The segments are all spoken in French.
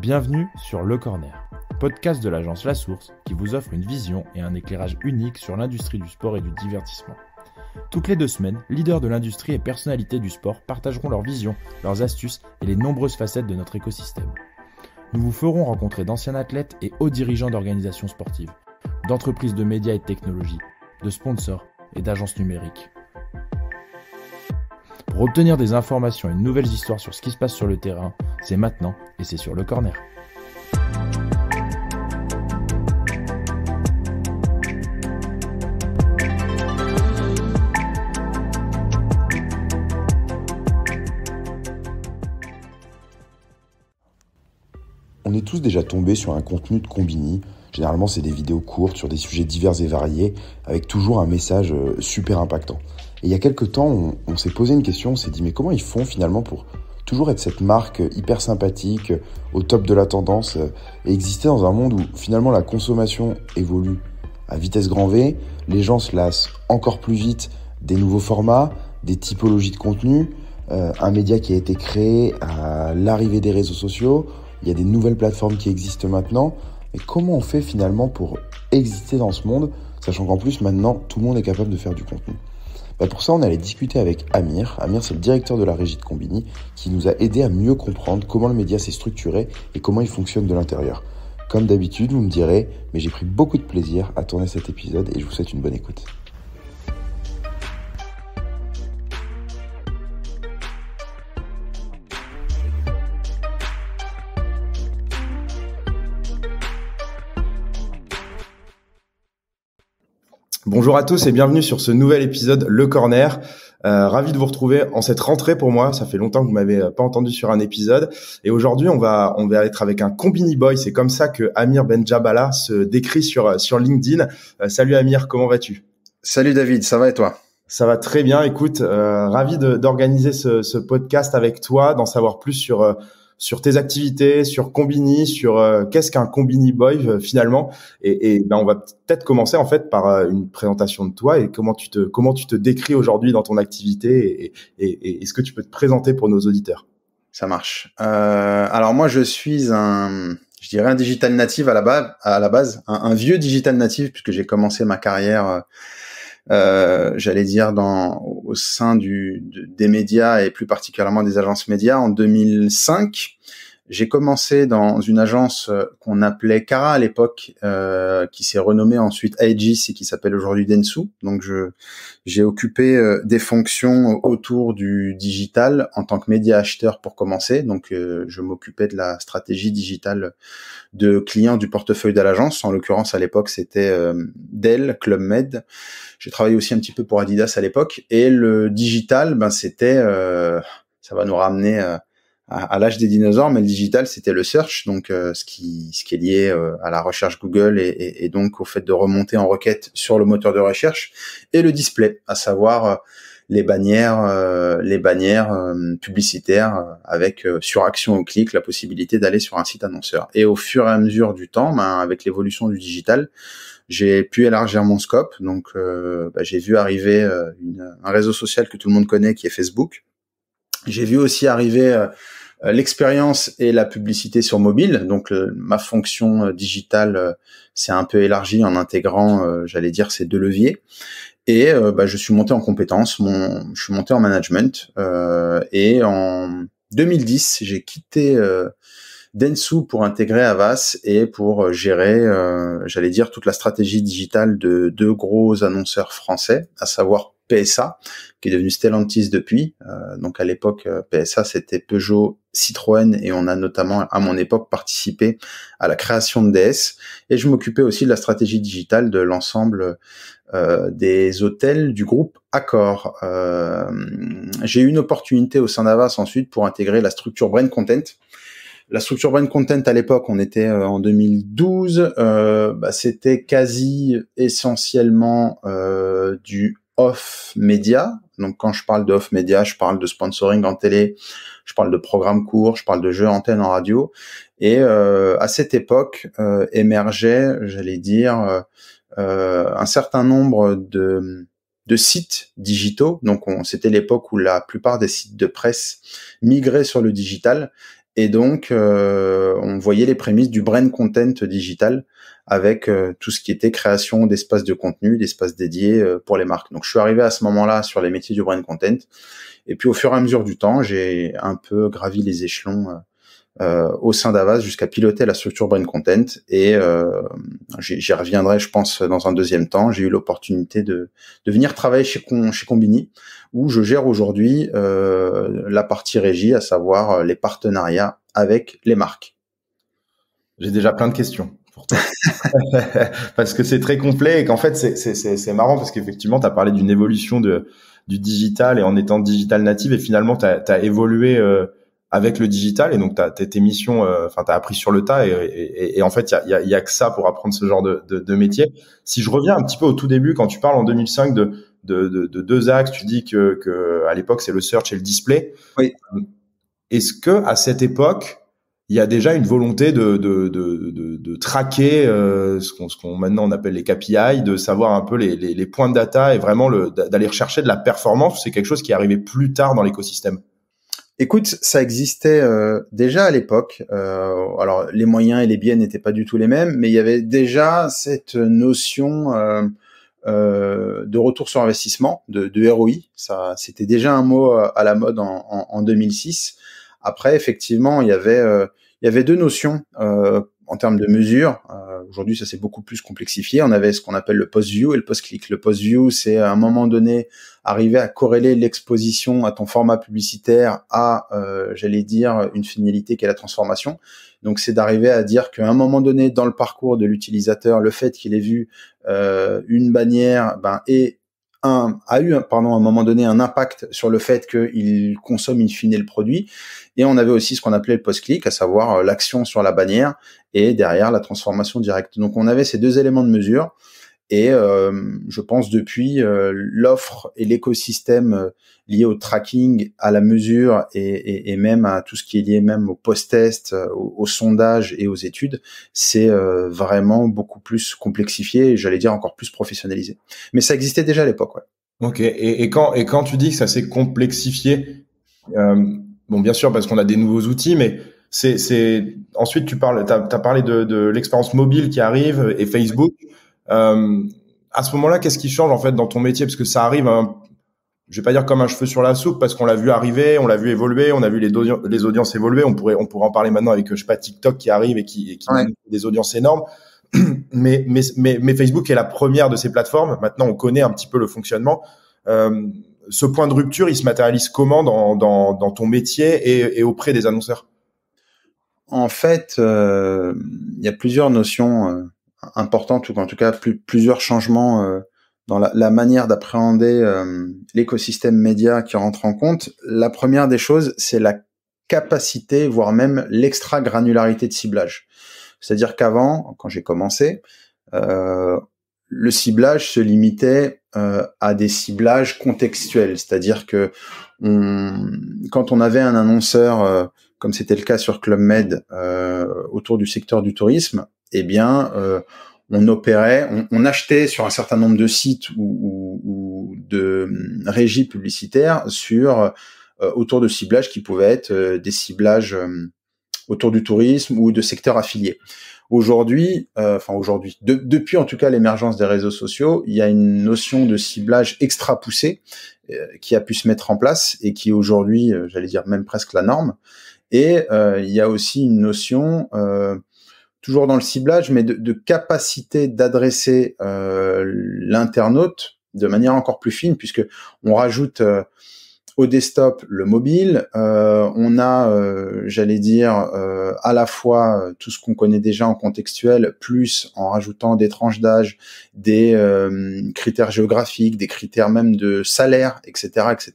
Bienvenue sur Le Corner, podcast de l'agence La Source qui vous offre une vision et un éclairage unique sur l'industrie du sport et du divertissement. Toutes les deux semaines, leaders de l'industrie et personnalités du sport partageront leurs visions, leurs astuces et les nombreuses facettes de notre écosystème. Nous vous ferons rencontrer d'anciens athlètes et hauts dirigeants d'organisations sportives, d'entreprises de médias et de technologies, de sponsors et d'agences numériques. Pour obtenir des informations et de nouvelles histoires sur ce qui se passe sur le terrain, c'est maintenant et c'est sur le corner. On est tous déjà tombés sur un contenu de Combini. Généralement, c'est des vidéos courtes sur des sujets divers et variés, avec toujours un message euh, super impactant. Et il y a quelques temps, on, on s'est posé une question, on s'est dit mais comment ils font finalement pour toujours être cette marque hyper sympathique, euh, au top de la tendance, euh, et exister dans un monde où finalement la consommation évolue à vitesse grand V, les gens se lassent encore plus vite des nouveaux formats, des typologies de contenu, euh, un média qui a été créé à l'arrivée des réseaux sociaux, il y a des nouvelles plateformes qui existent maintenant, et comment on fait finalement pour exister dans ce monde, sachant qu'en plus maintenant tout le monde est capable de faire du contenu bah, pour ça, on allait discuter avec Amir. Amir, c'est le directeur de la régie de Combini qui nous a aidé à mieux comprendre comment le média s'est structuré et comment il fonctionne de l'intérieur. Comme d'habitude, vous me direz, mais j'ai pris beaucoup de plaisir à tourner cet épisode et je vous souhaite une bonne écoute. Bonjour à tous et bienvenue sur ce nouvel épisode Le Corner. Euh, ravi de vous retrouver en cette rentrée pour moi. Ça fait longtemps que vous m'avez euh, pas entendu sur un épisode. Et aujourd'hui, on va on va être avec un combini boy. C'est comme ça que Amir Benjabala se décrit sur euh, sur LinkedIn. salut Amir, comment vas-tu Salut David, ça va et toi ça va très bien. Écoute, ravi d'organiser ce, ce, podcast avec toi, d'en savoir plus sur sur tes activités, sur Combini, sur euh, qu'est-ce qu'un Combini Boy euh, finalement. Et, et, ben, on va peut-être commencer en fait par euh, une présentation de toi et comment tu te comment tu te décris aujourd'hui dans ton activité et, est-ce que tu peux te présenter pour nos auditeurs Ça marche. alors moi je suis un je dirais un digital native à la base, à la base un, un vieux digital native puisque j'ai commencé ma carrière euh, j'allais dire, dans, au sein du, des médias et plus particulièrement des agences médias en 2005. J'ai commencé dans une agence euh, qu'on appelait Cara à l'époque, euh, qui s'est renommée ensuite Aegis et qui s'appelle aujourd'hui Densu. Donc, je j'ai occupé euh, des fonctions autour du digital en tant que média acheteur pour commencer. Donc, je m'occupais de la stratégie digitale de clients du portefeuille de l'agence. En l'occurrence, à l'époque, c'était Dell, Club Med. J'ai travaillé aussi un petit peu pour Adidas à l'époque. Et le digital, ben, c'était, euh, ça va nous ramener euh, à, l'âge des dinosaures, mais le digital, c'était le search, donc euh, ce, qui, ce qui est lié à la recherche Google et, donc au fait de remonter en requête sur le moteur de recherche, et le display, à savoir les bannières, les bannières publicitaires avec sur action au clic la possibilité d'aller sur un site annonceur. Et au fur et à mesure du temps, ben, avec l'évolution du digital, j'ai pu élargir mon scope. Donc, euh, bah, j'ai vu arriver euh, un réseau social que tout le monde connaît, qui est Facebook. J'ai vu aussi arriver euh, l'expérience et la publicité sur mobile. Donc, ma fonction digitale s'est un peu élargie en intégrant, j'allais dire, ces deux leviers. Et bah, je suis monté en compétences, mon, je suis monté en management. et en 2010, j'ai quitté Dentsu pour intégrer Avas et pour euh, gérer, euh, j'allais dire, toute la stratégie digitale de deux gros annonceurs français, à savoir PSA, qui est devenu Stellantis depuis. Euh, donc à l'époque, PSA, c'était Peugeot, Citroën, et on a notamment, à mon époque, participé à la création de DS. Et je m'occupais aussi de la stratégie digitale de l'ensemble des hôtels du groupe Accor. J'ai eu une opportunité au sein d'Avas ensuite pour intégrer la structure Brain Content, la structure brand content à l'époque, on était euh, en 2012, euh, bah, c'était quasi essentiellement euh, du off média. Donc quand je parle de off média, je parle de sponsoring en télé, je parle de programmes courts, je parle de jeux antennes en radio. Et euh, à cette époque émergeait, j'allais dire, un certain nombre de de sites digitaux. Donc, c'était l'époque où la plupart des sites de presse migraient sur le digital. Et donc, euh, on voyait les prémices du brain content digital avec euh, tout ce qui était création d'espaces de contenu, d'espaces dédiés euh, pour les marques. Donc, je suis arrivé à ce moment-là sur les métiers du brain content. Et puis, au fur et à mesure du temps, j'ai un peu gravi les échelons euh, au sein d'Avas jusqu'à piloter la structure Brain Content. Et euh, j'y reviendrai, je pense, dans un deuxième temps. J'ai eu l'opportunité de, venir travailler chez, chez Combini, où je gère aujourd'hui euh, la partie régie, à savoir les partenariats avec les marques. J'ai déjà plein de questions. Pour toi. parce que c'est très complet et qu'en fait c'est marrant parce qu'effectivement tu as parlé d'une évolution de, du digital et en étant digital native et finalement tu as, évolué avec le digital et donc t'as tes missions, euh, enfin t'as appris sur le tas et, et, et en fait il y a, y, a, y a, que ça pour apprendre ce genre de, de, de, métier. Si je reviens un petit peu au tout début quand tu parles en 2005 de, de, de deux axes, tu dis que, que à l'époque c'est le search et le display. Oui. Euh, est-ce que à cette époque il y a déjà une volonté de, de, de, de, de traquer euh, ce qu'on maintenant on appelle les KPI, de savoir un peu les, les, les points de data et vraiment d'aller rechercher de la performance. C'est quelque chose qui est arrivé plus tard dans l'écosystème. Écoute, ça existait euh, déjà à l'époque. Euh, alors les moyens et les biens n'étaient pas du tout les mêmes, mais il y avait déjà cette notion euh, de retour sur investissement, de, de ROI. Ça, c'était déjà un mot à la mode en, 2006. Après, effectivement, il y avait il y avait deux notions en termes de mesure, euh, aujourd'hui ça s'est beaucoup plus complexifié. On avait ce qu'on appelle le post-view et le post-click. Le post-view, c'est à un moment donné arriver à corréler l'exposition à ton format publicitaire à, euh, j'allais dire, une finalité qui la transformation. Donc c'est d'arriver à dire qu'à un moment donné dans le parcours de l'utilisateur, le fait qu'il ait vu euh, une bannière ben, et a eu pardon, à un moment donné un impact sur le fait qu'il consomme in fine le produit. Et on avait aussi ce qu'on appelait le post-click, à savoir euh, l'action sur la bannière et derrière la transformation directe. Donc on avait ces deux éléments de mesure. Et euh, je pense depuis euh, l'offre et l'écosystème euh, lié au tracking, à la mesure et, même à tout ce qui est lié même au post-test, au, sondages sondage et aux études, c'est vraiment beaucoup plus complexifié et j'allais dire encore plus professionnalisé. Mais ça existait déjà à l'époque. Ouais. Ok. Et, quand et quand tu dis que ça s'est complexifié, bon bien sûr parce qu'on a des nouveaux outils, mais c'est ensuite tu parles, t'as as parlé de, l'expérience mobile qui arrive et Facebook. Euh, à ce moment-là, qu'est-ce qui change en fait dans ton métier Parce que ça arrive, je vais pas dire comme un cheveu sur la soupe, parce qu'on l'a vu arriver, on l'a vu évoluer, on a vu les, les, audiences évoluer. On pourrait, on pourrait en parler maintenant avec, je sais pas, TikTok qui arrive et qui, et qui des audiences énormes. Mais, mais, mais, Facebook est la première de ces plateformes. Maintenant, on connaît un petit peu le fonctionnement. Euh, ce point de rupture, il se matérialise comment dans, dans, dans ton métier et, et, auprès des annonceurs En fait, euh, il y a plusieurs notions euh, important ou en tout cas plusieurs changements euh, dans la, manière d'appréhender euh, l'écosystème média qui rentre en compte. La première des choses, c'est la capacité, voire même l'extra granularité de ciblage. C'est-à-dire qu'avant, quand j'ai commencé, euh, le ciblage se limitait à des ciblages contextuels, c'est-à-dire que quand on avait un annonceur, comme c'était le cas sur Club Med, autour du secteur du tourisme, eh bien, euh, on opérait, on, on, achetait sur un certain nombre de sites ou, ou, de régies publicitaires sur euh, autour de ciblages qui pouvaient être euh, des ciblages autour du tourisme ou de secteurs affiliés. Aujourd'hui, enfin aujourd'hui, depuis en tout cas l'émergence des réseaux sociaux, il y a une notion de ciblage extra poussé qui a pu se mettre en place et qui aujourd'hui, j'allais dire même presque la norme. Et il y a aussi une notion toujours dans le ciblage, mais de, capacité d'adresser euh, l'internaute de manière encore plus fine, puisque on rajoute euh, au desktop le mobile, euh, on a, j'allais dire, à la fois tout ce qu'on connaît déjà en contextuel, plus en rajoutant des tranches d'âge, des critères géographiques, des critères même de salaire, etc., etc.,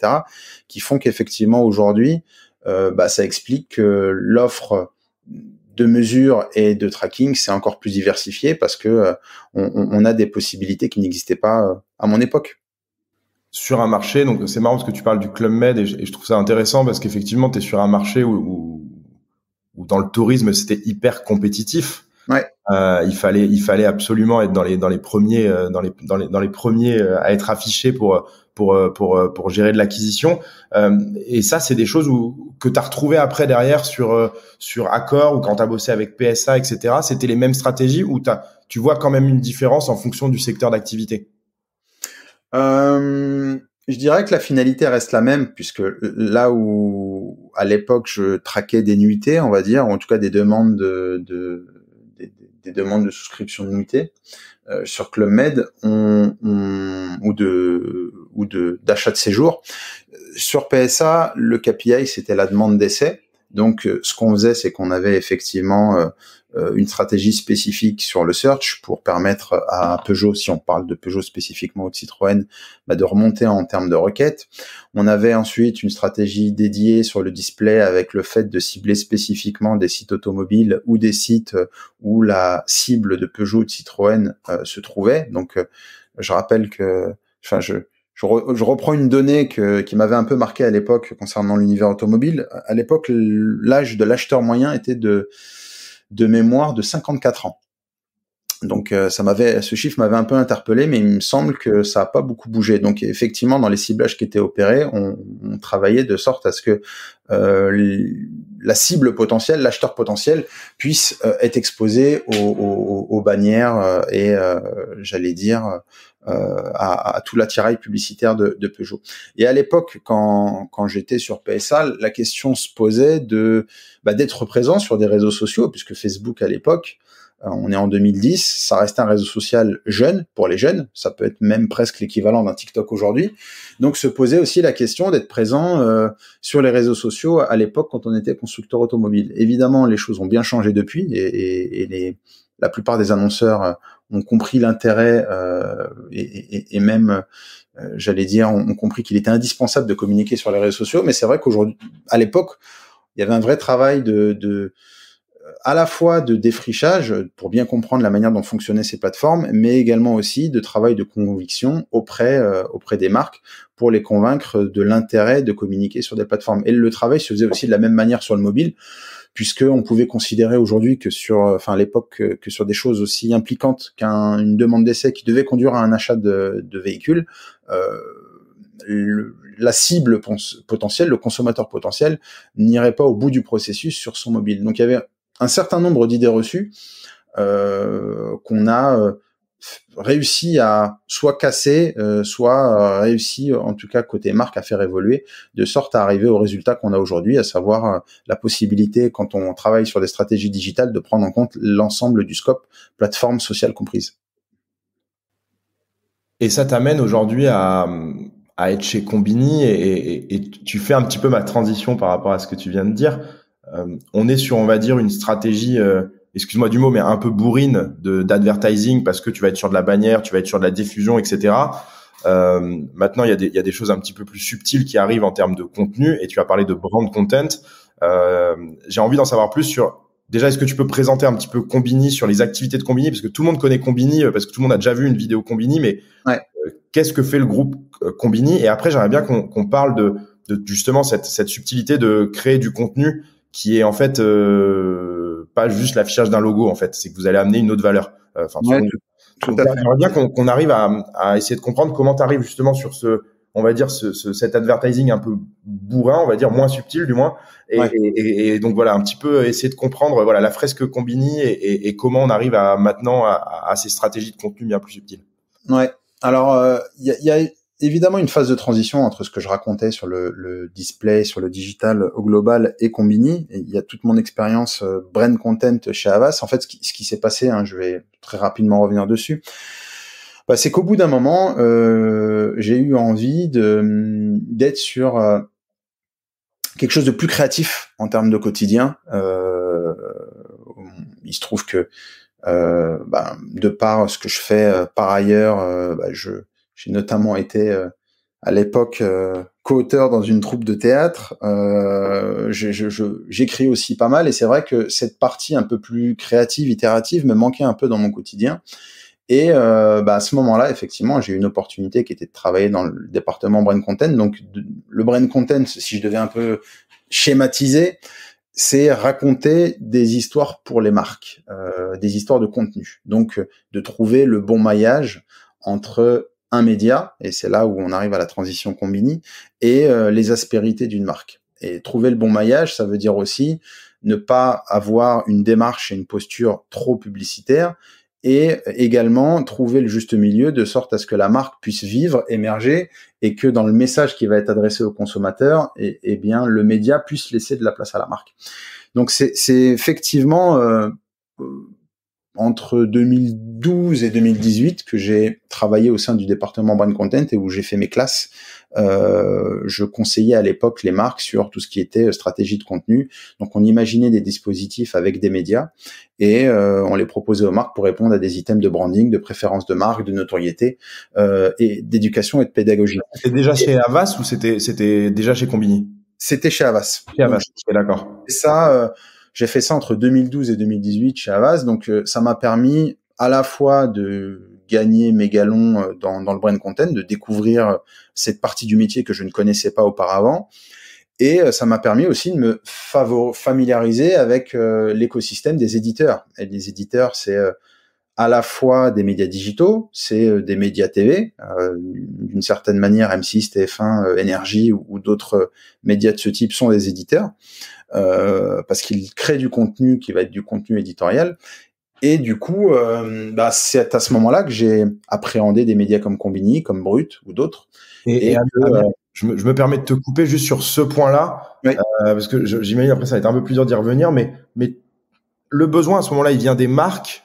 qui font qu'effectivement aujourd'hui, bah, ça explique que l'offre de mesure et de tracking, c'est encore plus diversifié parce que euh, on, a des possibilités qui n'existaient pas euh, à mon époque. Sur un marché, donc c'est marrant parce que tu parles du Club Med et je, trouve ça intéressant parce qu'effectivement, tu es sur un marché où, dans le tourisme, c'était hyper compétitif. Euh, il fallait, il fallait absolument être dans les dans les premiers, dans les dans les premiers à être affiché pour pour euh, euh, pour gérer de l'acquisition. Euh, et ça, c'est des choses que tu as retrouvé après derrière sur sur Accor ou quand tu as bossé avec PSA, etc. C'était les mêmes stratégies ou t'as tu vois quand même une différence en fonction du secteur d'activité. je dirais que la finalité reste la même, puisque là où à l'époque je traquais des nuitées, on va dire, ou en tout cas des demandes de, des, demandes de souscription de nuitées, sur Club Med ou de ou d'achat de, séjour. Euh, sur PSA, le KPI, c'était la demande d'essai. Donc, euh, ce qu'on faisait, c'est qu'on avait effectivement euh, une stratégie spécifique sur le search pour permettre à Peugeot, si on parle de Peugeot spécifiquement ou de Citroën, bah, de remonter en termes de requêtes. On avait ensuite une stratégie dédiée sur le display avec le fait de cibler spécifiquement des sites automobiles ou des sites où la cible de Peugeot ou de Citroën se trouvait. Donc, je rappelle que, enfin, je, je, reprends une donnée qui m'avait un peu marqué à l'époque concernant l'univers automobile. À l'époque, l'âge de l'acheteur moyen était de, de mémoire de 54 ans. Donc euh, ça m'avait, ce chiffre m'avait un peu interpellé, mais il me semble que ça n'a pas beaucoup bougé. Donc effectivement, dans les ciblages qui étaient opérés, on, travaillait de sorte à ce que euh, la cible potentielle, l'acheteur potentiel, puisse euh, être exposé aux, bannières et, j'allais dire, à, tout l'attirail publicitaire de, de, Peugeot. Et à l'époque, quand, quand j'étais sur PSA, la question se posait de bah, d'être présent sur des réseaux sociaux, puisque Facebook à l'époque euh, on est en 2010, ça reste un réseau social jeune pour les jeunes, ça peut être même presque l'équivalent d'un TikTok aujourd'hui. Donc se poser aussi la question d'être présent euh, sur les réseaux sociaux à l'époque quand on était constructeur automobile. Évidemment, les choses ont bien changé depuis et, la plupart des annonceurs euh, ont compris l'intérêt et, même, j'allais dire, ont, compris qu'il était indispensable de communiquer sur les réseaux sociaux. Mais c'est vrai qu'aujourd'hui, à l'époque, il y avait un vrai travail de à la fois de défrichage pour bien comprendre la manière dont fonctionnaient ces plateformes, mais également aussi de travail de conviction auprès euh, auprès des marques pour les convaincre de l'intérêt de communiquer sur des plateformes. Et le travail se faisait aussi de la même manière sur le mobile, puisque on pouvait considérer aujourd'hui que sur, euh, enfin l'époque, que, sur des choses aussi impliquantes qu'une demande d'essai qui devait conduire à un achat de, de véhicule. Euh, la cible potentielle, le consommateur potentiel, n'irait pas au bout du processus sur son mobile. Donc il y avait un certain nombre d'idées reçues euh, qu'on a euh, réussi à soit casser, euh, soit euh, réussi, en tout cas côté marque, à faire évoluer, de sorte à arriver au résultat qu'on a aujourd'hui, à savoir la possibilité, quand on travaille sur des stratégies digitales, de prendre en compte l'ensemble du scope, plateforme sociale comprise. Et ça t'amène aujourd'hui à, à être chez Combini et, tu fais un petit peu ma transition par rapport à ce que tu viens de dire. Euh, on est sur, on va dire, une stratégie, euh, excuse-moi du mot, mais un peu bourrine de d'advertising parce que tu vas être sur de la bannière, tu vas être sur de la diffusion, etc. Euh, maintenant, il y, a des, y, a des, choses un petit peu plus subtiles qui arrivent en termes de contenu, et tu as parlé de brand content. J'ai envie d'en savoir plus sur. Déjà, est-ce que tu peux présenter un petit peu Combini sur les activités de Combini Parce que tout le monde connaît Combini, parce que tout le monde a déjà vu une vidéo Combini, mais qu'est-ce que fait le groupe Combini Et après, j'aimerais bien qu'on parle de, de, justement cette subtilité de créer du contenu qui est en fait euh, pas juste l'affichage d'un logo en fait, c'est que vous allez amener une autre valeur. Euh, enfin, tout, j'aimerais bien qu'on arrive à, à, essayer de comprendre comment tu arrives justement sur ce, on va dire ce, ce, cet advertising un peu bourrin, on va dire moins subtil du moins, et, donc voilà un petit peu essayer de comprendre voilà la fresque Combini et, et comment on arrive à maintenant à, à, ces stratégies de contenu bien plus subtiles. Ouais. Alors euh, il y, a, y a évidemment une phase de transition entre ce que je racontais sur le, display, sur le digital au global et Combini. Et il y a toute mon expérience euh, brand content chez Avas. En fait, ce qui, s'est passé, hein, je vais très rapidement revenir dessus. Bah, c'est qu'au bout d'un moment, euh, j'ai eu envie de d'être sur euh, quelque chose de plus créatif en termes de quotidien. il se trouve que bah, de par ce que je fais par ailleurs, bah, je j'ai notamment été euh, à l'époque euh, co-auteur dans une troupe de théâtre. Euh, j'écris aussi pas mal et c'est vrai que cette partie un peu plus créative, itérative, me manquait un peu dans mon quotidien. Et euh, bah, à ce moment-là, effectivement, j'ai eu une opportunité qui était de travailler dans le département brain content. Donc, le brain content, si je devais un peu schématiser, c'est raconter des histoires pour les marques, des histoires de contenu. Donc, de trouver le bon maillage entre un média, et c'est là où on arrive à la transition combini, et euh, les aspérités d'une marque. Et trouver le bon maillage, ça veut dire aussi ne pas avoir une démarche et une posture trop publicitaire, et également trouver le juste milieu de sorte à ce que la marque puisse vivre, émerger, et que dans le message qui va être adressé au consommateur, et, eh bien le média puisse laisser de la place à la marque. Donc c'est effectivement euh, euh, entre 2012 et 2018 que j'ai travaillé au sein du département brand content et où j'ai fait mes classes. Euh, je conseillais à l'époque les marques sur tout ce qui était euh, stratégie de contenu. Donc on imaginait des dispositifs avec des médias et euh, on les proposait aux marques pour répondre à des items de branding, de préférence de marque, de notoriété euh, et d'éducation et de pédagogie. C'était déjà chez Avas ou c'était c'était déjà chez Combini C'était chez Avas. Chez Avas, d'accord. Ça euh, j'ai fait ça entre 2012 et 2018 chez Avas, donc euh, ça m'a permis à la fois de gagner mes galons euh, dans, le brain content, de découvrir euh, cette partie du métier que je ne connaissais pas auparavant, et ça m'a permis aussi de me familiariser avec l'écosystème des éditeurs. Et les éditeurs, c'est à la fois des médias digitaux, c'est des médias TV, d'une certaine manière M6, TF1, Énergie ou d'autres médias de ce type sont des éditeurs. Euh, parce qu'il crée du contenu qui va être du contenu éditorial. Et du coup, euh, bah, c'est à ce moment-là que j'ai appréhendé des médias comme Combini, comme Brut ou d'autres. Et, euh, je, me, permets de te couper juste sur ce point-là, parce que j'imagine après ça va être un peu plus dur d'y revenir, mais, mais le besoin à ce moment-là, il vient des marques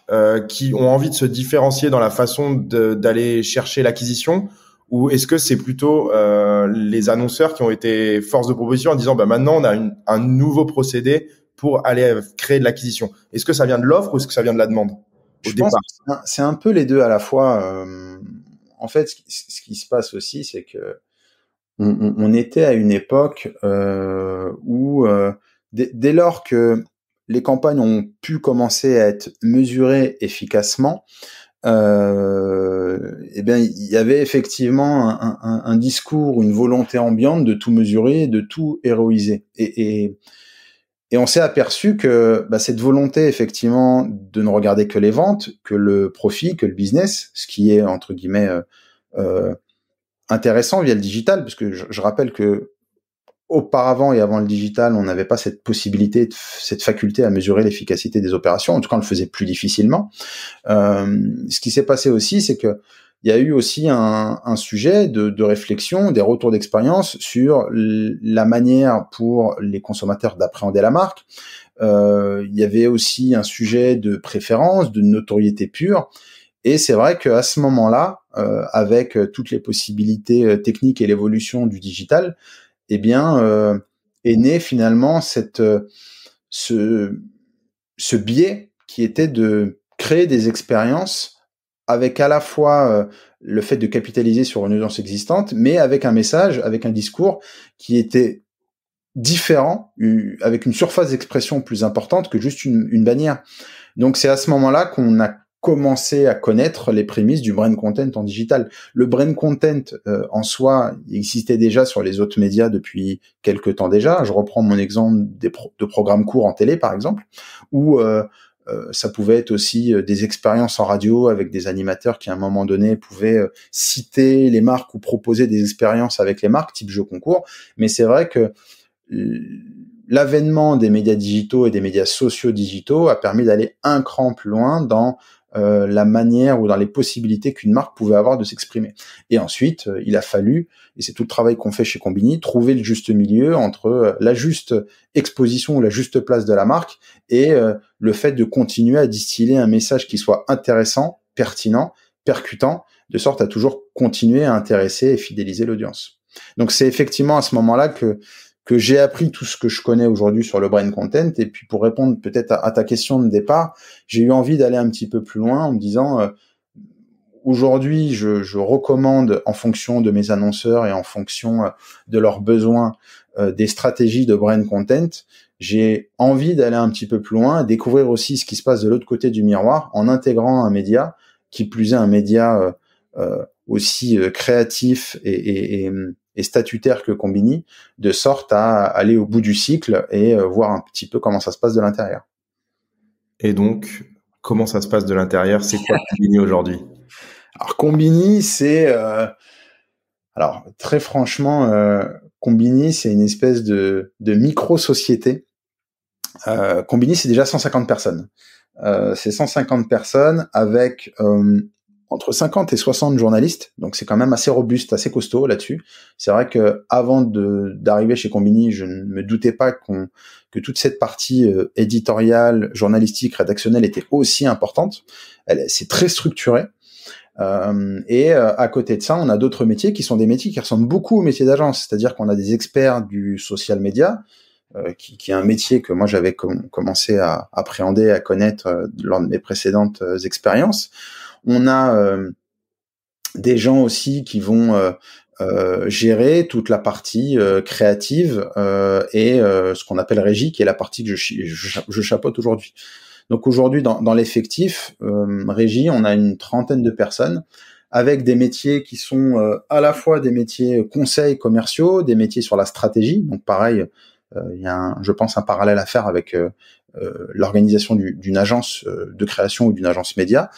qui ont envie de se différencier dans la façon d'aller chercher l'acquisition ou est-ce que c'est plutôt euh, les annonceurs qui ont été force de proposition en disant bah maintenant on a un nouveau procédé pour aller créer de l'acquisition Est-ce que ça vient de l'offre ou est-ce que ça vient de la demande Je départ C'est un, peu les deux à la fois. Euh, en fait, ce qui, se passe aussi, c'est que on, était à une époque euh, où euh, dès lors que les campagnes ont pu commencer à être mesurées efficacement, euh, eh bien, il y avait effectivement un, discours, une volonté ambiante de tout mesurer, de tout héroïser. Et, et, on s'est aperçu que bah, cette volonté, effectivement, de ne regarder que les ventes, que le profit, que le business, ce qui est entre guillemets euh, euh, intéressant via le digital, parce que je, je rappelle que auparavant et avant le digital, on n'avait pas cette possibilité, cette faculté à mesurer l'efficacité des opérations. En tout cas, on le faisait plus difficilement. Euh, ce qui s'est passé aussi, c'est que il y a eu aussi un, sujet de, réflexion, des retours d'expérience sur la manière pour les consommateurs d'appréhender la marque. Euh, il y avait aussi un sujet de préférence, de notoriété pure. Et c'est vrai qu'à ce moment-là, euh, avec toutes les possibilités techniques et l'évolution du digital, eh bien, euh, est né finalement cette, euh, ce, ce biais qui était de créer des expériences avec à la fois euh, le fait de capitaliser sur une audience existante, mais avec un message, avec un discours qui était différent, avec une surface d'expression plus importante que juste une, une bannière. Donc c'est à ce moment-là qu'on a commencer à connaître les prémices du brain content en digital. Le brain content euh, en soi existait déjà sur les autres médias depuis quelques temps déjà. Je reprends mon exemple de programmes courts en télé par exemple, où euh, euh, ça pouvait être aussi des expériences en radio avec des animateurs qui à un moment donné pouvaient citer les marques ou proposer des expériences avec les marques type jeu concours. Mais c'est vrai que l'avènement des médias digitaux et des médias sociaux digitaux a permis d'aller un cran plus loin dans euh, la manière ou dans les possibilités qu'une marque pouvait avoir de s'exprimer. Et ensuite, euh, il a fallu, et c'est tout le travail qu'on fait chez Combini, trouver le juste milieu entre euh, la juste exposition ou la juste place de la marque et le fait de continuer à distiller un message qui soit intéressant, pertinent, percutant, de sorte à toujours continuer à intéresser et fidéliser l'audience. Donc c'est effectivement à ce moment-là que que j'ai appris tout ce que je connais aujourd'hui sur le brain content. Et puis pour répondre peut-être à, ta question de départ, j'ai eu envie d'aller un petit peu plus loin en me disant euh, aujourd'hui je, recommande en fonction de mes annonceurs et en fonction euh, de leurs besoins euh, des stratégies de brain content. J'ai envie d'aller un petit peu plus loin, découvrir aussi ce qui se passe de l'autre côté du miroir en intégrant un média, qui plus est un média aussi créatif et hum, et statutaire que Combini, de sorte à aller au bout du cycle et euh, voir un petit peu comment ça se passe de l'intérieur. Et donc, comment ça se passe de l'intérieur C'est quoi Combini aujourd'hui Alors Combini, c'est euh, alors très franchement, euh, Combini, c'est une espèce de, de micro-société. Combini, c'est déjà 150 personnes. Euh, c'est 150 personnes avec euh, entre 50 et 60 journalistes, donc c'est quand même assez robuste, assez costaud là-dessus. C'est vrai que avant d'arriver chez Combini, je ne me doutais pas qu'on que toute cette partie euh, éditoriale, journalistique, rédactionnelle était aussi importante. C'est très structuré. Euh, et euh, à côté de ça, on a d'autres métiers qui sont des métiers qui ressemblent beaucoup aux métiers d'agence, c'est-à-dire qu'on a des experts du social media, euh, qui, qui, est un métier que moi j'avais commencé à appréhender, à connaître lors de mes précédentes expériences. On a euh, des gens aussi qui vont euh, euh, gérer toute la partie créative et ce qu'on appelle régie, qui est la partie que je, je, chapeaute aujourd'hui. Donc aujourd'hui, dans, l'effectif régie, on a une trentaine de personnes avec des métiers qui sont à la fois des métiers conseils commerciaux, des métiers sur la stratégie. Donc pareil, il y a, je pense, un parallèle à faire avec l'organisation d'une agence de création ou d'une agence média,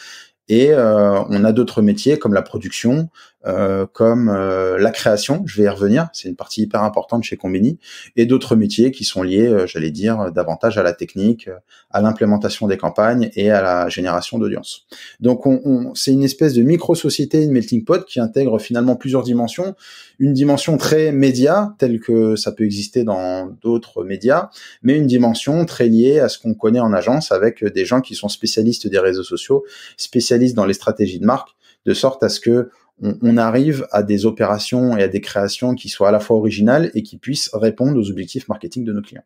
et euh, on a d'autres métiers comme la production euh, comme euh, la création, je vais y revenir, c'est une partie hyper importante chez Combini, et d'autres métiers qui sont liés, euh, j'allais dire, davantage à la technique, à l'implémentation des campagnes et à la génération d'audience. Donc on, c'est une espèce de micro-société, une melting pot qui intègre finalement plusieurs dimensions, une dimension très média, telle que ça peut exister dans d'autres médias, mais une dimension très liée à ce qu'on connaît en agence avec des gens qui sont spécialistes des réseaux sociaux, spécialistes dans les stratégies de marque, de sorte à ce que on, arrive à des opérations et à des créations qui soient à la fois originales et qui puissent répondre aux objectifs marketing de nos clients.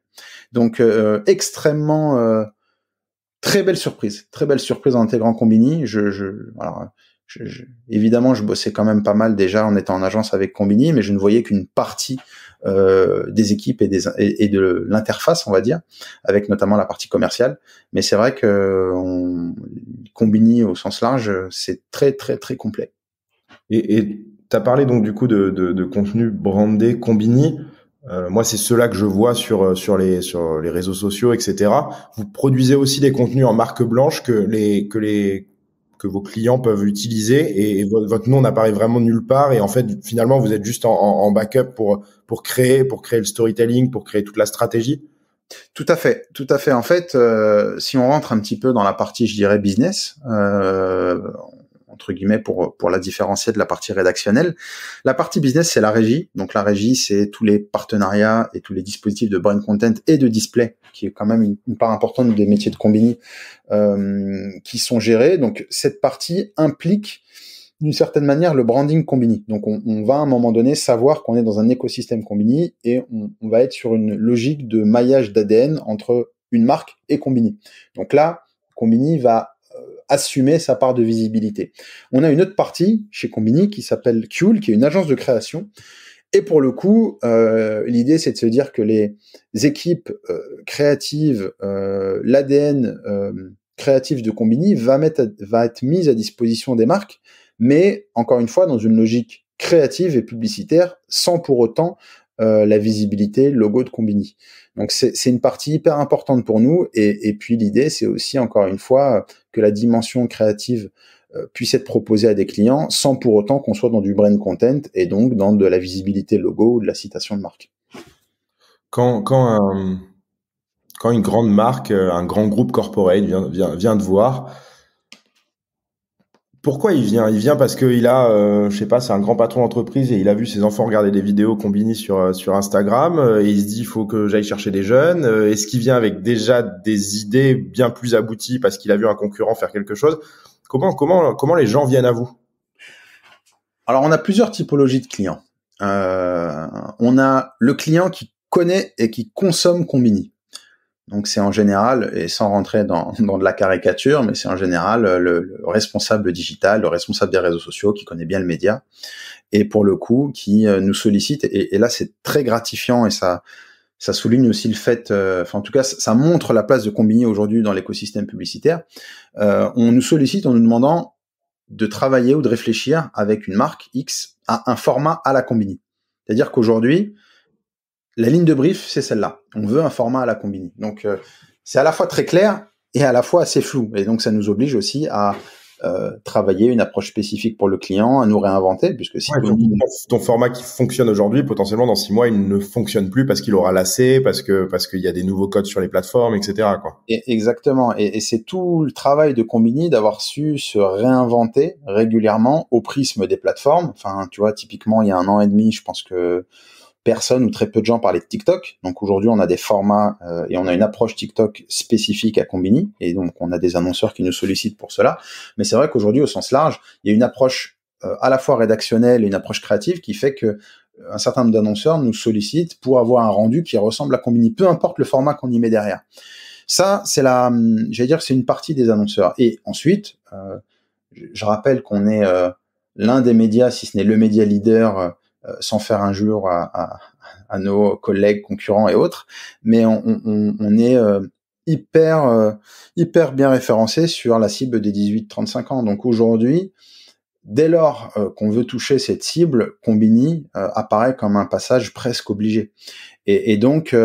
Donc euh, euh, extrêmement euh, très belle surprise, très belle surprise en intégrant Combini. Je, je, évidemment, je bossais quand même pas mal déjà en étant en agence avec Combini, mais je ne voyais qu'une partie des équipes et, des, et, de l'interface, on va dire, avec notamment la partie commerciale. Mais c'est vrai que Combini au sens large, c'est très très très complet. Et tu as parlé donc du coup de, de, de contenu brandé, combiné. Euh, moi, c'est cela que je vois sur euh, sur les sur les réseaux sociaux, etc. Vous produisez aussi des contenus en marque blanche que les que les que vos clients peuvent utiliser et, votre nom n'apparaît vraiment nulle part et en fait finalement vous êtes juste en, en, backup pour pour créer pour créer le storytelling pour créer toute la stratégie. Tout à fait, tout à fait. En fait, euh, si on rentre un petit peu dans la partie, je dirais business, euh, entre guillemets pour pour la différencier de la partie rédactionnelle. La partie business c'est la régie. Donc la régie c'est tous les partenariats et tous les dispositifs de brand content et de display qui est quand même une, part importante des métiers de Combini euh, qui sont gérés. Donc cette partie implique d'une certaine manière le branding Combini. Donc on, va à un moment donné savoir qu'on est dans un écosystème Combini et on, on va être sur une logique de maillage d'ADN entre une marque et Combini. Donc là, Combini va euh, assumer sa part de visibilité. On a une autre partie chez Combini qui s'appelle Kuhl, qui est une agence de création. Et pour le coup, euh, l'idée c'est de se dire que les équipes euh, créatives, l'ADN créatif de Combini va, mettre va être mise à disposition des marques, mais encore une fois dans une logique créative et publicitaire, sans pour autant euh, la visibilité, logo de Combini. Donc c'est une partie hyper importante pour nous. Et, puis l'idée, c'est aussi encore une fois que la dimension créative euh, puisse être proposée à des clients sans pour autant qu'on soit dans du brand content et donc dans de la visibilité logo ou de la citation de marque. Quand, une grande marque, euh, un grand groupe corporate vient, vient, vient voir, pourquoi il vient Il vient parce qu'il a, euh, je sais pas, c'est un grand patron d'entreprise et il a vu ses enfants regarder des vidéos combini sur euh, sur Instagram euh, et il se dit il faut que j'aille chercher des jeunes. Est-ce qu'il vient avec déjà des idées bien plus abouties parce qu'il a vu un concurrent faire quelque chose Comment comment comment les gens viennent à vous Alors on a plusieurs typologies de clients. on a le client qui connaît et qui consomme combini. Donc c'est en général, et sans rentrer dans, de la caricature, mais c'est en général euh, le, responsable digital, le responsable des réseaux sociaux qui connaît bien le média, et pour le coup qui euh, nous sollicite. Et, et là c'est très gratifiant et ça ça souligne aussi le fait, euh, en tout cas ça montre la place de Combini aujourd'hui dans l'écosystème publicitaire. on nous sollicite en nous demandant de travailler ou de réfléchir avec une marque X à un format à la Combini. C'est-à-dire qu'aujourd'hui, la ligne de brief, c'est celle-là. On veut un format à la combini. Donc, euh, c'est à la fois très clair et à la fois assez flou. Et donc, ça nous oblige aussi à euh, travailler une approche spécifique pour le client, à nous réinventer, puisque si ton, format qui fonctionne aujourd'hui, potentiellement dans six mois, il ne fonctionne plus parce qu'il aura lassé, parce que parce qu'il y a des nouveaux codes sur les plateformes, etc. exactement. Et, c'est tout le travail de Combini d'avoir su se réinventer régulièrement au prisme des plateformes. Enfin, tu vois, typiquement, il y a un an et demi, je pense que personne ou très peu de gens parlaient de TikTok. Donc aujourd'hui, on a des formats euh, et on a une approche TikTok spécifique à Combini. Et donc, on a des annonceurs qui nous sollicitent pour cela. Mais c'est vrai qu'aujourd'hui, au sens large, il y a une approche euh, à la fois rédactionnelle et une approche créative qui fait que euh, un certain nombre d'annonceurs nous sollicitent pour avoir un rendu qui ressemble à Combini, peu importe le format qu'on y met derrière. Ça, c'est la, hum, j'allais dire, c'est une partie des annonceurs. Et ensuite, je rappelle qu'on est l'un des médias, si ce n'est le média leader euh, sans faire injure à, à, à, nos collègues, concurrents et autres, mais on, on, on est euh, hyper, euh, hyper bien référencé sur la cible des 18-35 ans. Donc aujourd'hui, dès lors qu'on veut toucher cette cible, Combini apparaît comme un passage presque obligé. Et, et donc,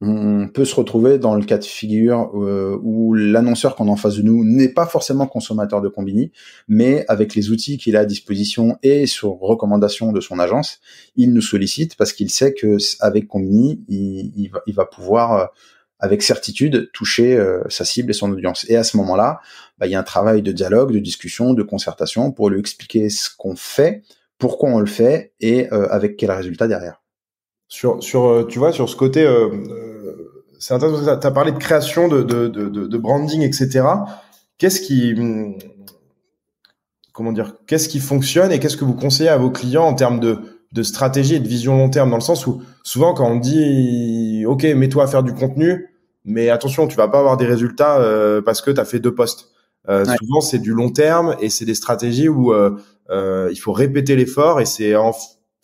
on peut se retrouver dans le cas de figure euh, où l'annonceur qu'on a en face de nous n'est pas forcément consommateur de Combini, mais avec les outils qu'il a à disposition et sur recommandation de son agence, il nous sollicite parce qu'il sait que avec Combini, il, va, pouvoir euh, avec certitude toucher euh, sa cible et son audience. Et à ce moment-là, bah, il y a un travail de dialogue, de discussion, de concertation pour lui expliquer ce qu'on fait, pourquoi on le fait et avec quel résultat derrière sur, sur, euh, tu vois, sur ce côté, euh, euh c'est Tu as parlé de création, de, de, de, de branding, etc. Qu'est-ce qui, hmm, comment dire, qu'est-ce qui fonctionne et qu'est-ce que vous conseillez à vos clients en termes de, de stratégie et de vision long terme dans le sens où souvent quand on dit ok mets-toi à faire du contenu mais attention tu vas pas avoir des résultats euh, parce que tu as fait deux postes souvent c'est du long terme et c'est des stratégies où euh, il faut répéter l'effort et c'est en,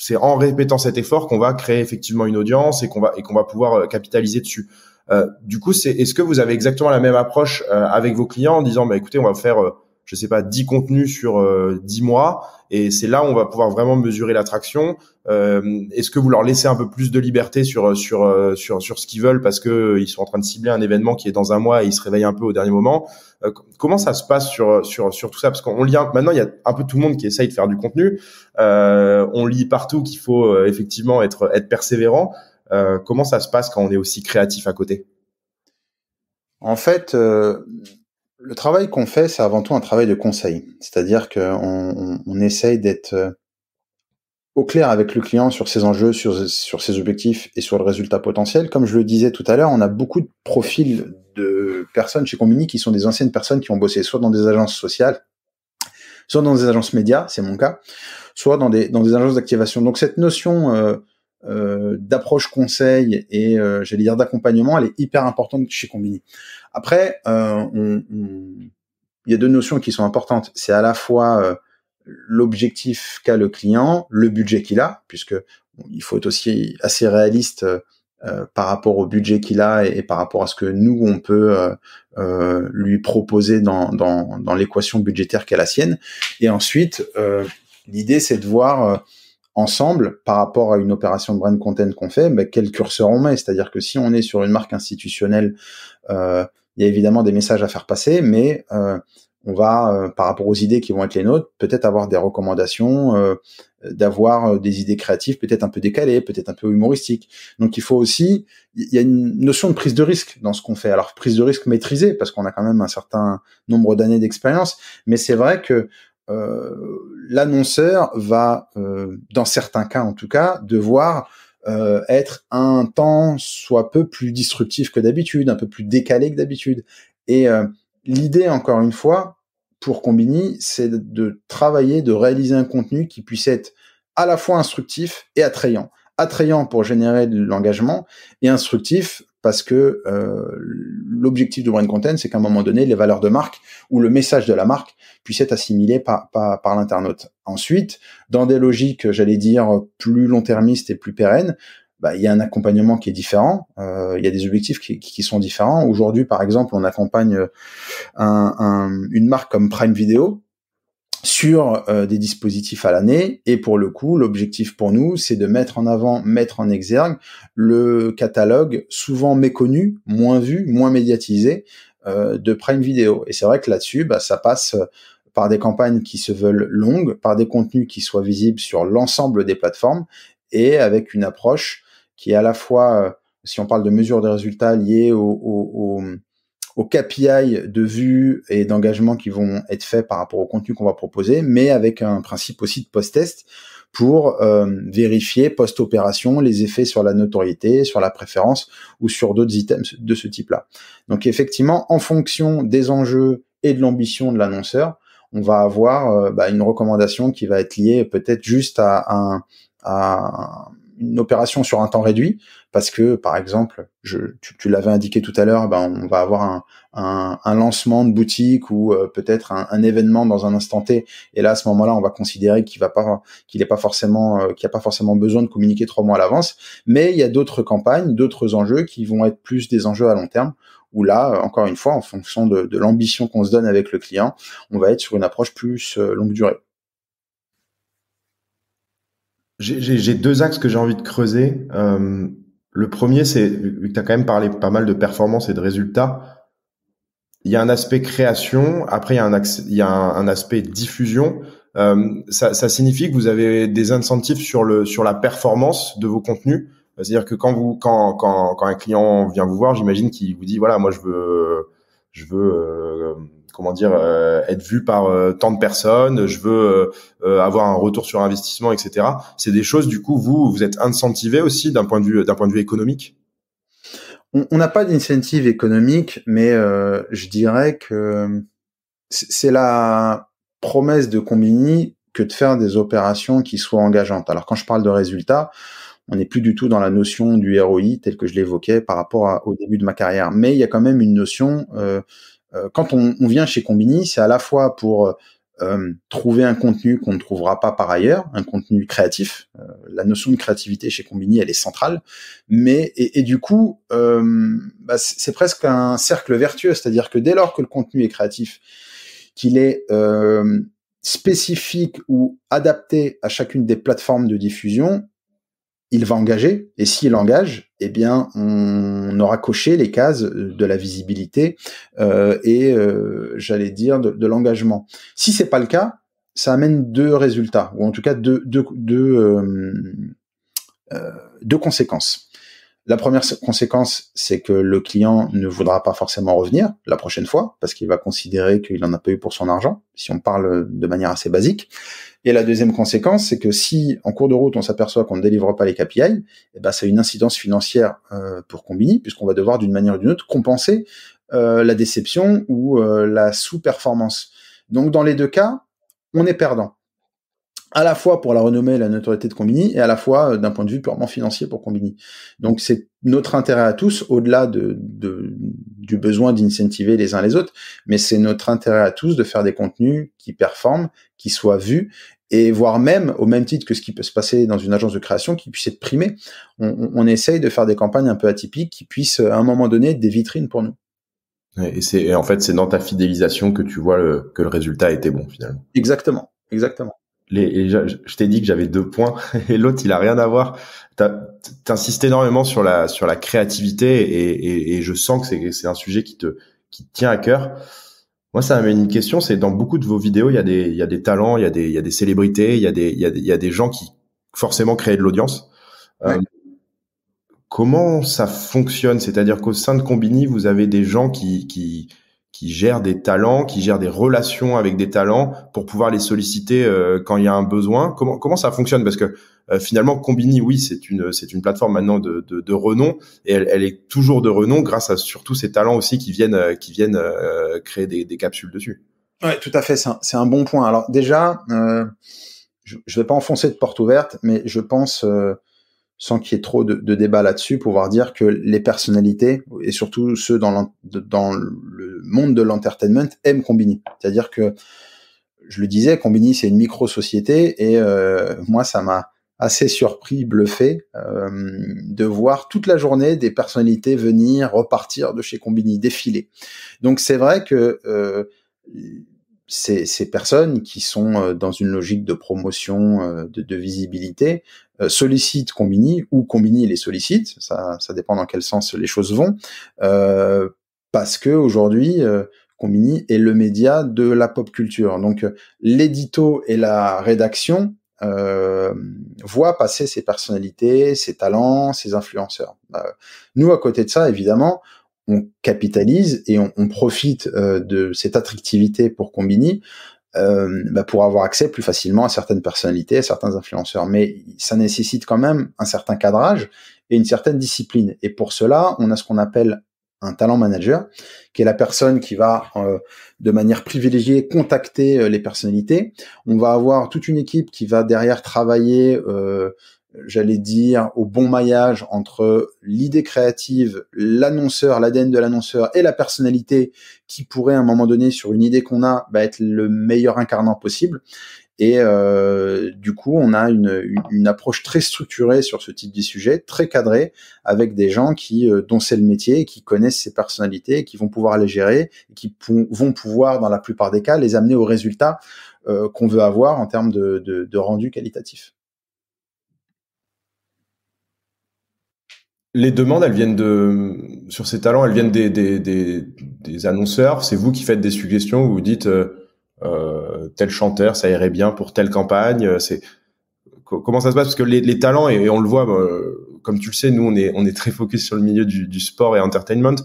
c'est en répétant cet effort qu'on va créer effectivement une audience et qu'on va et qu'on va pouvoir euh, capitaliser dessus. Euh, du coup, c'est est-ce que vous avez exactement la même approche euh, avec vos clients en disant bah écoutez, on va faire je sais pas, 10 contenus sur 10 euh, mois. Et c'est là où on va pouvoir vraiment mesurer l'attraction. Euh, est-ce que vous leur laissez un peu plus de liberté sur euh, sur sur sur ce qu'ils veulent parce que ils sont en train de cibler un événement qui est dans un mois et ils se réveillent un peu au dernier moment Comment ça se passe sur sur sur tout ça Parce qu'on lit maintenant, il y a un peu tout le monde qui essaye de faire du contenu. on lit partout qu'il faut effectivement être être persévérant. comment ça se passe quand on est aussi créatif à côté en fait, le travail qu'on fait, c'est avant tout un travail de conseil. C'est-à-dire qu'on on, essaye d'être euh, au clair avec le client sur ses enjeux, sur, ses objectifs et sur le résultat potentiel. Comme je le disais tout à l'heure, on a beaucoup de profils de personnes chez Combini qui sont des anciennes personnes qui ont bossé soit dans des agences sociales, soit dans des agences médias, c'est mon cas, soit dans des, dans des agences d'activation. Donc cette notion euh, euh, d'approche conseil et j'allais dire d'accompagnement, elle est hyper importante chez Combini. Après, euh, il y a deux notions qui sont importantes. C'est à la fois euh, l'objectif qu'a le client, le budget qu'il a, puisque il faut être aussi assez réaliste euh, par rapport au budget qu'il a et, par rapport à ce que nous on peut lui proposer dans, l'équation budgétaire qu'est la sienne. Et ensuite, l'idée c'est de voir ensemble par rapport à une opération de brand content qu'on fait, ben, quel curseur on met. C'est-à-dire que si on est sur une marque institutionnelle euh, il y a évidemment des messages à faire passer, mais euh, on va, euh, par rapport aux idées qui vont être les nôtres, peut-être avoir des recommandations, euh, d'avoir des idées créatives, peut-être un peu décalées, peut-être un peu humoristiques. Donc il faut aussi, il y a une notion de prise de risque dans ce qu'on fait. Alors prise de risque maîtrisée, parce qu'on a quand même un certain nombre d'années d'expérience, mais c'est vrai que l'annonceur va, dans certains cas en tout cas, devoir euh, être un temps soit peu plus disruptif que d'habitude, un peu plus décalé que d'habitude. Et euh, l'idée, encore une fois, pour Combini, c'est de travailler, de réaliser un contenu qui puisse être à la fois instructif et attrayant. Attrayant pour générer de l'engagement et instructif parce que euh, l'objectif de brand content, c'est qu'à un moment donné, les valeurs de marque ou le message de la marque puisse être assimilé par, par, l'internaute. Ensuite, dans des logiques, j'allais dire, plus long-termistes et plus pérennes, bah, il y a un accompagnement qui est différent, euh, il y a des objectifs qui, sont différents. Aujourd'hui, par exemple, on accompagne euh, une marque comme Prime Video, sur euh, des dispositifs à l'année. Et pour le coup, l'objectif pour nous, c'est de mettre en avant, mettre en exergue le catalogue souvent méconnu, moins vu, moins médiatisé euh, de Prime Video. Et c'est vrai que là-dessus, bah, ça passe euh, par des campagnes qui se veulent longues, par des contenus qui soient visibles sur l'ensemble des plateformes et avec une approche qui est à la fois, si on parle de mesure de résultats liées au aux KPI de vues et d'engagement qui vont être faits par rapport au contenu qu'on va proposer, mais avec un principe aussi de post-test pour euh, vérifier post-opération les effets sur la notoriété, sur la préférence ou sur d'autres items de ce type-là. Donc effectivement, en fonction des enjeux et de l'ambition de l'annonceur, on va avoir euh, bah, une recommandation qui va être liée peut-être juste à, un, à, une opération sur un temps réduit parce que, par exemple, je, tu, l'avais indiqué tout à l'heure, ben, on va avoir un, lancement de boutique ou euh, peut-être un, événement dans un instant T. Et là, à ce moment-là, on va considérer qu'il va pas, qu'il n'est pas forcément, euh, qu'il n'y a pas forcément besoin de communiquer trois mois à l'avance. Mais il y a d'autres campagnes, d'autres enjeux qui vont être plus des enjeux à long terme où là, euh, encore une fois, en fonction de l'ambition qu'on se donne avec le client, on va être sur une approche plus longue durée. J'ai deux axes que j'ai envie de creuser. Euh, le premier, c'est, vu que tu as quand même parlé pas mal de performance et de résultats, il y a un aspect création, après il y a un, axe, il y a un, aspect diffusion. Euh, ça, ça, signifie que vous avez des incentives sur, le, sur la performance de vos contenus. C'est-à-dire que quand, vous, quand, quand, quand un client vient vous voir, j'imagine qu'il vous dit, voilà, moi je veux, je veux euh, comment dire euh, être vu par euh, tant de personnes, je veux euh, avoir un retour sur investissement, etc. C'est des choses du coup vous vous êtes incentivé aussi d'un point de vue d'un point de vue économique. On n'a pas d'incentive économique, mais je dirais que c'est la promesse de Combini que de faire des opérations qui soient engageantes. Alors quand je parle de résultats, on n'est plus du tout dans la notion du ROI tel que je l'évoquais par rapport au début de ma carrière, mais il y a quand même une notion euh, quand on, vient chez Combini, c'est à la fois pour euh, euh, trouver un contenu qu'on ne trouvera pas par ailleurs, un contenu créatif. la notion de créativité chez Combini, elle est centrale. Mais et, du coup, bah, c'est presque un cercle vertueux, c'est-à-dire que dès lors que le contenu est créatif, qu'il est spécifique ou adapté à chacune des plateformes de diffusion, il va engager, et s'il engage, eh bien, on aura coché les cases de la visibilité euh, et, euh, j'allais dire, de, l'engagement. Si c'est pas le cas, ça amène deux résultats, ou en tout cas deux, deux, deux euh, conséquences. La première conséquence, c'est que le client ne voudra pas forcément revenir la prochaine fois parce qu'il va considérer qu'il en a pas eu pour son argent, si on parle de manière assez basique. Et la deuxième conséquence, c'est que si en cours de route on s'aperçoit qu'on ne délivre pas les KPI, eh ben, une incidence financière euh, pour Combini puisqu'on va devoir d'une manière ou d'une autre compenser euh, la déception ou euh, la sous-performance. Donc dans les deux cas, on est perdant à la fois pour la renommée et la notoriété de Combini, et à la fois euh, d'un point de vue purement financier pour Combini. Donc c'est notre intérêt à tous, au-delà de, de, du besoin d'incentiver les uns les autres, mais c'est notre intérêt à tous de faire des contenus qui performent, qui soient vus, et voire même, au même titre que ce qui peut se passer dans une agence de création, qui puisse être primée, On, on, on essaye de faire des campagnes un peu atypiques qui puissent, euh, à un moment donné, être des vitrines pour nous. Et c'est en fait c'est dans ta fidélisation que tu vois le, que le résultat était bon finalement. Exactement, exactement je, t'ai dit que j'avais deux points et l'autre il a rien à voir. T'insistes énormément sur la sur la créativité et, et, et je sens que c'est c'est un sujet qui te qui tient à cœur. Moi, ça m'amène une question, c'est dans beaucoup de vos vidéos, il y a des, il y a des talents, il y a des, il y a des célébrités, il y a des, il y a des, il y a des gens qui forcément créent de l'audience. Euh, comment ça fonctionne C'est-à-dire qu'au sein de Combini, vous avez des gens qui, qui, qui gère des talents, qui gère des relations avec des talents pour pouvoir les solliciter euh, quand il y a un besoin. Comment comment ça fonctionne Parce que euh, finalement, Combini, oui, c'est une c'est une plateforme maintenant de, de, renom et elle, est toujours de renom grâce à surtout ces talents aussi qui viennent euh, qui viennent créer des, des, capsules dessus. Ouais, tout à fait. C'est un, un, bon point. Alors déjà, je, ne vais pas enfoncer de porte ouverte, mais je pense sans qu'il y ait trop de, de débat là-dessus, pouvoir dire que les personnalités, et surtout ceux dans, dans le monde de l'entertainment, aiment Combini. C'est-à-dire que, je le disais, Combini, c'est une micro-société, et euh, moi, ça m'a assez surpris, bluffé, euh, de voir toute la journée des personnalités venir, repartir de chez Combini, défiler. Donc c'est vrai que... Euh, ces, ces, personnes qui sont euh, dans une logique de promotion, euh, de, de, visibilité, euh, sollicitent Combini ou Combini les sollicite, ça, ça dépend dans quel sens les choses vont, euh, parce que aujourd'hui, Combini est le média de la pop culture. Donc l'édito et la rédaction euh, voient passer ces personnalités, ces talents, ces influenceurs. nous, à côté de ça, évidemment, on capitalise et on, profite euh, de cette attractivité pour Combini euh, bah, pour avoir accès plus facilement à certaines personnalités, à certains influenceurs. Mais ça nécessite quand même un certain cadrage et une certaine discipline. Et pour cela, on a ce qu'on appelle un talent manager, qui est la personne qui va euh, de manière privilégiée contacter euh, les personnalités. On va avoir toute une équipe qui va derrière travailler j'allais dire, au bon maillage entre l'idée créative, l'annonceur, l'ADN de l'annonceur et la personnalité qui pourrait à un moment donné, sur une idée qu'on a, bah, être le meilleur incarnant possible. Et euh, du coup, on a une, approche très structurée sur ce type de sujet, très cadrée, avec des gens qui euh, dont c'est le métier, qui connaissent ces personnalités, qui vont pouvoir les gérer, qui vont pouvoir, dans la plupart des cas, les amener aux résultats euh, qu'on veut avoir en termes de, de rendu qualitatif. les demandes, elles viennent de sur ces talents, elles viennent des des, annonceurs. C'est vous qui faites des suggestions. Vous dites euh, euh, tel chanteur, ça irait bien pour telle campagne. Euh, c'est comment ça se passe parce que les, talents et, on le voit, comme tu le sais, nous on est on est très focus sur le milieu du, du sport et entertainment.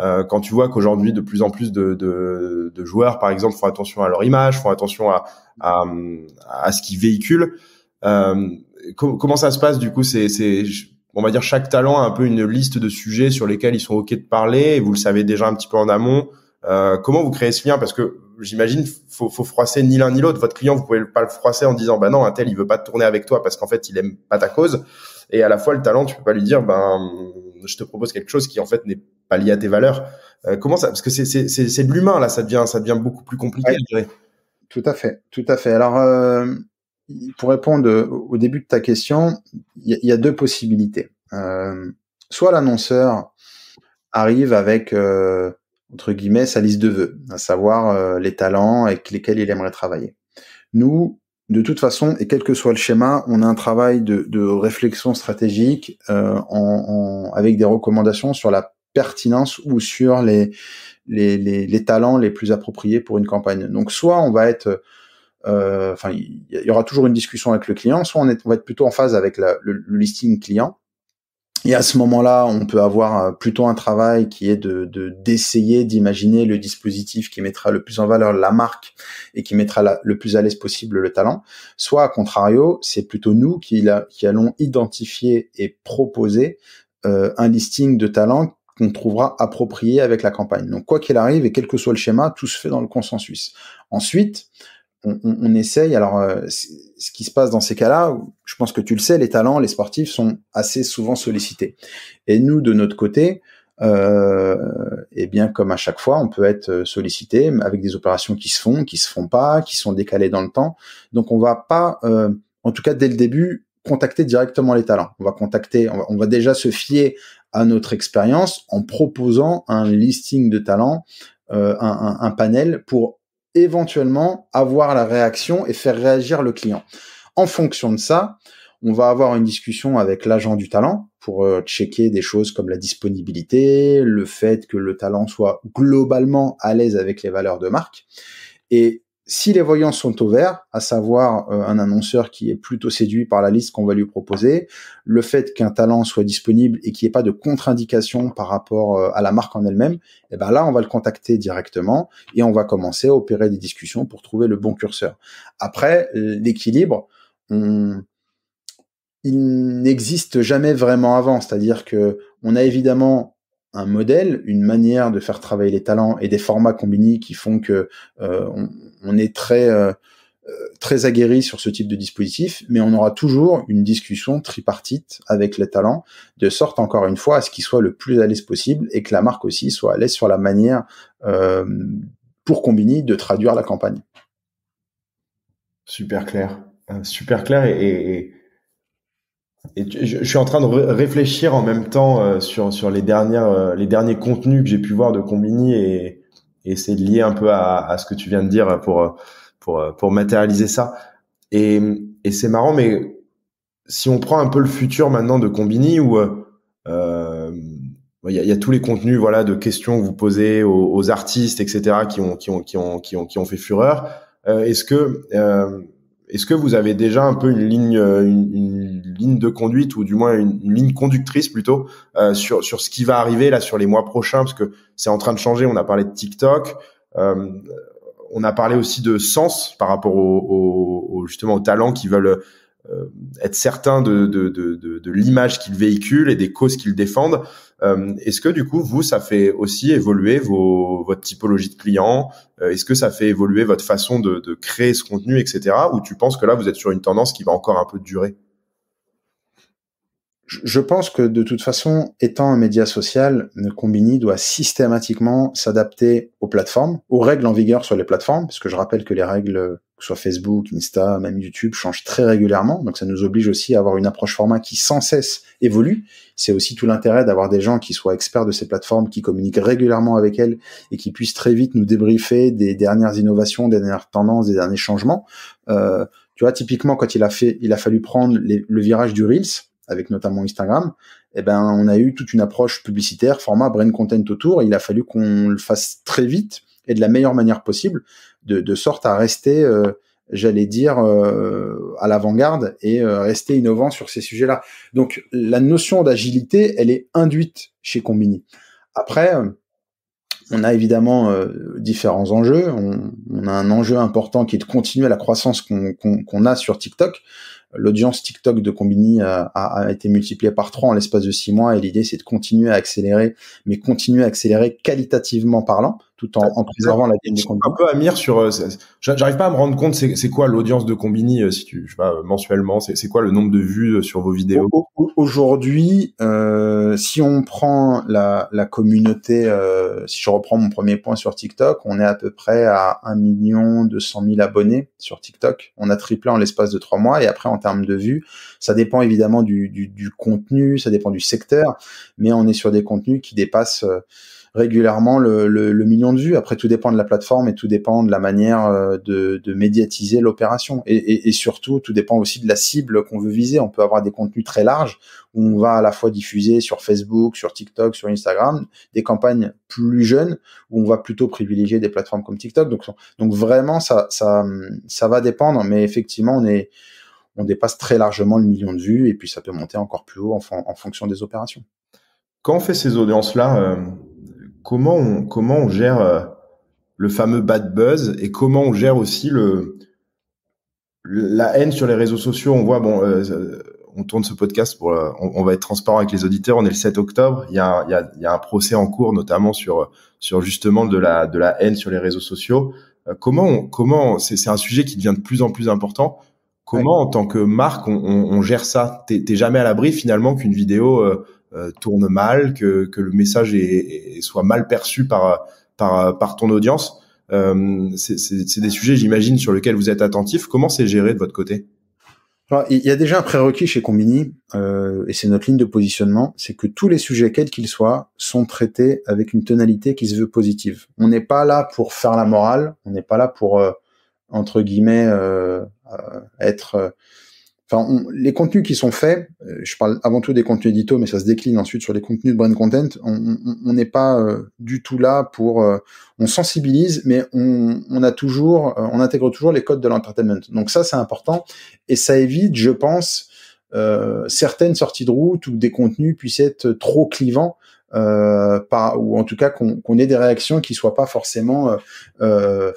Euh, quand tu vois qu'aujourd'hui de plus en plus de, de, joueurs, par exemple, font attention à leur image, font attention à à, ce qu'ils véhiculent. comment ça se passe du coup C'est on va dire chaque talent a un peu une liste de sujets sur lesquels ils sont ok de parler. vous le savez déjà un petit peu en amont. Euh, comment vous créez ce lien Parce que j'imagine faut, faut froisser ni l'un ni l'autre. Votre client, vous pouvez pas le froisser en disant bah non, un tel il veut pas tourner avec toi parce qu'en fait il aime pas ta cause. Et à la fois le talent, tu peux pas lui dire ben je te propose quelque chose qui en fait n'est pas lié à tes valeurs. Euh, comment ça Parce que c'est c'est de l'humain là, ça devient ça devient beaucoup plus compliqué. dirais. tout à fait, tout à fait. Alors euh, pour répondre euh, au début de ta question, il y, a deux possibilités. Euh, soit l'annonceur arrive avec euh, entre guillemets sa liste de vœux, à savoir les talents avec lesquels il aimerait travailler. Nous, de toute façon, et quel que soit le schéma, on a un travail de, réflexion stratégique avec des recommandations sur la pertinence ou sur les, les, talents les plus appropriés pour une campagne. Donc soit on va être euh, enfin, il y, aura toujours une discussion avec le client. Soit on, est, on va être plutôt en phase avec le, listing client. Et à ce moment-là, on peut avoir euh, plutôt un travail qui est de d'essayer d'imaginer le dispositif qui mettra le plus en valeur la marque et qui mettra le plus à l'aise possible le talent. Soit, à contrario, c'est plutôt nous qui, qui allons identifier et proposer euh, un listing de talent qu'on trouvera approprié avec la campagne. Donc, quoi qu'il arrive et quel que soit le schéma, tout se fait dans le consensus. Ensuite, on, on, essaye. Alors, euh, ce qui se passe dans ces cas-là, je pense que tu le sais, les talents, les sportifs sont assez souvent sollicités. Et nous, de notre côté, euh, et eh bien comme à chaque fois, on peut être euh, sollicité avec des opérations qui se font, qui se font pas, qui sont décalées dans le temps. Donc, on va pas, euh, en tout cas dès le début, contacter directement les talents. On va contacter, on va, déjà se fier à notre expérience en proposant un listing de talents, un, un panel pour éventuellement avoir la réaction et faire réagir le client. En fonction de ça, on va avoir une discussion avec l'agent du talent pour euh, checker des choses comme la disponibilité, le fait que le talent soit globalement à l'aise avec les valeurs de marque. Et si les voyants sont au vert, à savoir euh, un annonceur qui est plutôt séduit par la liste qu'on va lui proposer, le fait qu'un talent soit disponible et qu'il n'y ait pas de contre-indication par rapport euh, à la marque en elle-même, eh ben là on va le contacter directement et on va commencer à opérer des discussions pour trouver le bon curseur. Après l'équilibre, il n'existe jamais vraiment avant, c'est-à-dire que on a évidemment un modèle, une manière de faire travailler les talents et des formats combinés qui font que euh, on, on est très euh, euh, très aguerri sur ce type de dispositif, mais on aura toujours une discussion tripartite avec les talents, de sorte encore une fois à ce qu'ils soient le plus à l'aise possible et que la marque aussi soit à l'aise sur la manière euh, pour Combini de traduire la campagne. Super clair, super clair et, je, suis en train de réfléchir en même temps sur, sur les, dernières, les derniers contenus que j'ai pu voir de Combini et, et c'est lié un peu à, à, ce que tu viens de dire pour pour pour matérialiser ça. Et, et c'est marrant, mais si on prend un peu le futur maintenant de Combini où euh, il y, a, il y, a, tous les contenus voilà de questions que vous posez aux, artistes etc qui ont qui ont qui ont qui ont qui ont fait fureur euh, est-ce que euh, est-ce que vous avez déjà un peu une ligne, euh, une, ligne de conduite ou du moins une, ligne conductrice plutôt euh, sur sur ce qui va arriver là sur les mois prochains parce que c'est en train de changer. On a parlé de TikTok, euh, on a parlé aussi de sens par rapport au, justement aux talents qui veulent être certains de, de, de, de l'image qu'ils véhiculent et des causes qu'ils défendent. Euh, est-ce que du coup, vous, ça fait aussi évoluer vos, votre typologie de clients euh, Est-ce que ça fait évoluer votre façon de, de créer ce contenu, etc. Ou tu penses que là, vous êtes sur une tendance qui va encore un peu durer je pense que de toute façon, étant un média social, Combini doit systématiquement s'adapter aux plateformes, aux règles en vigueur sur les plateformes, parce que je rappelle que les règles que soit Facebook, Insta, même YouTube, change très régulièrement. Donc ça nous oblige aussi à avoir une approche format qui sans cesse évolue. C'est aussi tout l'intérêt d'avoir des gens qui soient experts de ces plateformes, qui communiquent régulièrement avec elles et qui puissent très vite nous débriefer des dernières innovations, des dernières tendances, des derniers changements. Euh, tu vois, typiquement quand il a fait, il a fallu prendre le virage du Reels avec notamment Instagram, eh ben, on a eu toute une approche publicitaire, format brain content autour. il a fallu qu'on le fasse très vite et de la meilleure manière possible de, sorte à rester, euh, j'allais dire, euh, à l'avant-garde et euh, rester innovant sur ces sujets-là. Donc la notion d'agilité, elle est induite chez Combini. Après, on a évidemment différents enjeux. On, a un enjeu important qui est de continuer la croissance qu'on a sur TikTok. L'audience TikTok de Combini a, a, été multipliée par trois en l'espace de six mois et l'idée c'est de continuer à accélérer, mais continuer à accélérer qualitativement parlant, tout en, en préservant la dynamique. Un peu à mire sur, euh, j'arrive pas à me rendre compte, c'est quoi l'audience de Combini, euh, si tu, je sais euh, mensuellement, c'est quoi le nombre de vues sur vos vidéos Aujourd'hui, si on prend la, communauté, si je reprends mon premier point sur TikTok, on est à peu près à 1 million 200 000 abonnés sur TikTok. On a triplé en l'espace de trois mois et après en termes de vues, ça dépend évidemment du, contenu, ça dépend du secteur, mais on est sur des contenus qui dépassent régulièrement le, le, le, million de vues. Après, tout dépend de la plateforme et tout dépend de la manière euh, de, de médiatiser l'opération. Et, et, et, surtout, tout dépend aussi de la cible qu'on veut viser. On peut avoir des contenus très larges où on va à la fois diffuser sur Facebook, sur TikTok, sur Instagram, des campagnes plus jeunes où on va plutôt privilégier des plateformes comme TikTok. Donc, donc vraiment, ça, ça, ça va dépendre. Mais effectivement, on est on dépasse très largement le million de vues et puis ça peut monter encore plus haut en, en fonction des opérations. Quand on fait ces audiences-là, euh, comment on, comment on gère euh, le fameux bad buzz et comment on gère aussi le, la haine sur les réseaux sociaux. On voit, bon, euh, euh, on tourne ce podcast pour, on, va être transparent avec les auditeurs. On est le 7 octobre. Il y a, y a un procès en cours, notamment sur, sur justement de la, de la haine sur les réseaux sociaux. comment, comment, c'est un sujet qui devient de plus en plus important. Comment, en tant que marque, on, on gère ça T'es jamais à l'abri finalement qu'une vidéo euh, tourne mal, que, que le message est, soit mal perçu par, par, par ton audience. Euh, c'est des sujets, j'imagine, sur lesquels vous êtes attentif. Comment c'est géré de votre côté il y a déjà un prérequis chez Combini, euh, et c'est notre ligne de positionnement, c'est que tous les sujets, quels qu'ils soient, sont traités avec une tonalité qui se veut positive. On n'est pas là pour faire la morale, on n'est pas là pour, euh, entre guillemets, euh, être Enfin, les contenus qui sont faits, euh, je parle avant tout des contenus éditos, mais ça se décline ensuite sur les contenus de brain content. On n'est pas euh, du tout là pour, euh, on sensibilise, mais on, on a toujours, on intègre toujours les codes de l'entertainment. Donc ça, c'est important et ça évite, je pense, certaines sorties de route où des contenus puissent être trop clivants. Par, ou en tout cas qu'on ait des réactions qui soient pas forcément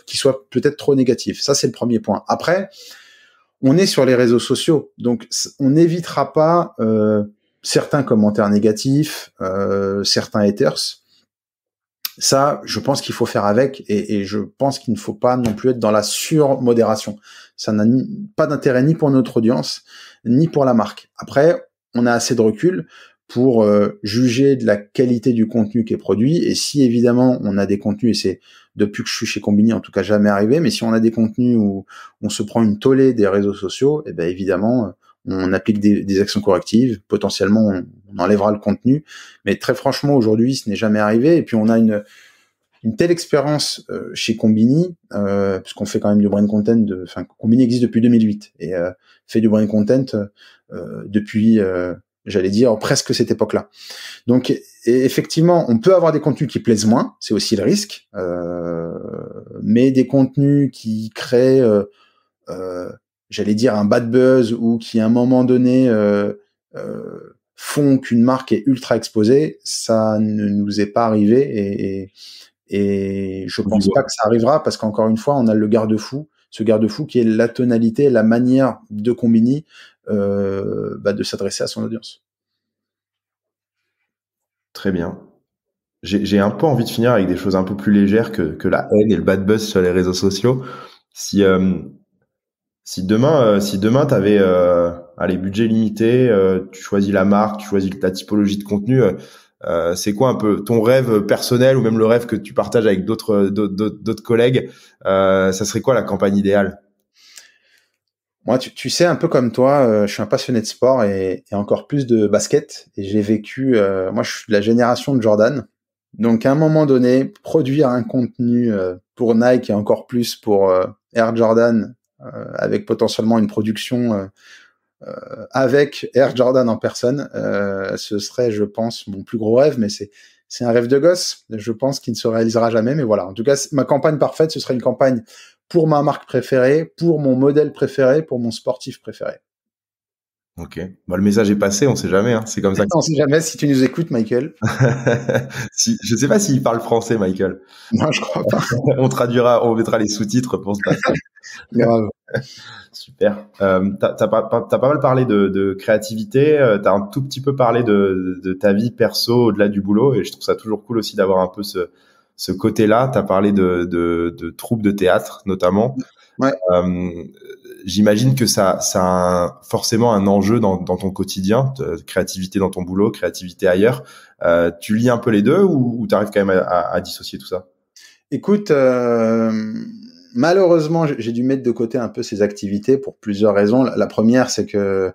qui soient peut-être trop négatives ça c'est le premier point après on est sur les réseaux sociaux, donc on n'évitera pas euh, certains commentaires négatifs, euh, certains haters. Ça, je pense qu'il faut faire avec, et, et je pense qu'il ne faut pas non plus être dans la surmodération. Ça n'a pas d'intérêt ni pour notre audience, ni pour la marque. Après, on a assez de recul pour euh, juger de la qualité du contenu qui est produit. Et si évidemment on a des contenus, et c'est depuis que je suis chez Combini en tout cas jamais arrivé, mais si on a des contenus où on se prend une tollée des réseaux sociaux, et eh bien évidemment euh, on applique des, des actions correctives, potentiellement on, enlèvera le contenu. Mais très franchement aujourd'hui ce n'est jamais arrivé. Et puis on a une une telle expérience euh, chez Combini, puisqu'on fait quand même du brain content, de, enfin Combini existe depuis 2008 et fait du brain content depuis j'allais dire presque cette époque-là. Donc e-, effectivement, on peut avoir des contenus qui plaisent moins, c'est aussi le risque, euh, mais des contenus qui créent, euh, euh, j'allais dire, un bad buzz ou qui à un moment donné font qu'une marque est ultra exposée, ça ne nous est pas arrivé et, et, et je pense pas que ça arrivera parce qu'encore une fois, on a le garde-fou ce garde-fou qui est la tonalité, la manière de combiner euh, bah, de s'adresser à son audience. Très bien. J'ai un peu envie de finir avec des choses un peu plus légères que, que la haine et le bad buzz sur les réseaux sociaux. Si, euh, si demain, euh, si demain tu avais euh, allez, budget limité, tu choisis la marque, tu choisis ta typologie de contenu, c'est quoi un peu ton rêve personnel ou même le rêve que tu partages avec d'autres collègues Ça serait quoi la campagne idéale moi, tu, sais, un peu comme toi, euh, je suis un passionné de sport et, et encore plus de basket. Et j'ai vécu, euh, moi, je suis de la génération de Jordan. Donc, à un moment donné, produire un contenu euh, pour Nike et encore plus pour Air Jordan, avec potentiellement une production avec Air Jordan en personne, ce serait, je pense, mon plus gros rêve. Mais c'est c'est un rêve de gosse. Je pense qu'il ne se réalisera jamais. Mais voilà, en tout cas, ma campagne parfaite, ce serait une campagne pour ma marque préférée, pour mon modèle préféré, pour mon sportif préféré. Ok. le message est passé, on sait jamais. Hein. C'est comme ça. Que... On sait jamais si tu nous écoutes, Michael. si, je ne sais pas s'il parle français, Michael. Non, je crois pas. on traduira, on mettra les sous-titres pour ce passage. Super. Euh, tu as, pas mal parlé de, créativité, euh, tu as un tout petit peu parlé de ta vie perso au-delà du boulot, et je trouve ça toujours cool aussi d'avoir un peu ce, ce côté-là. Tu as parlé de, de, de, troupes de théâtre notamment. Euh, j'imagine que ça, ça a forcément un enjeu dans, ton quotidien, euh, créativité dans ton boulot, créativité ailleurs. Euh, tu lis un peu les deux ou, t'arrives tu arrives quand même à, dissocier tout ça Écoute, malheureusement, j'ai dû mettre de côté un peu ces activités pour plusieurs raisons. La première, c'est que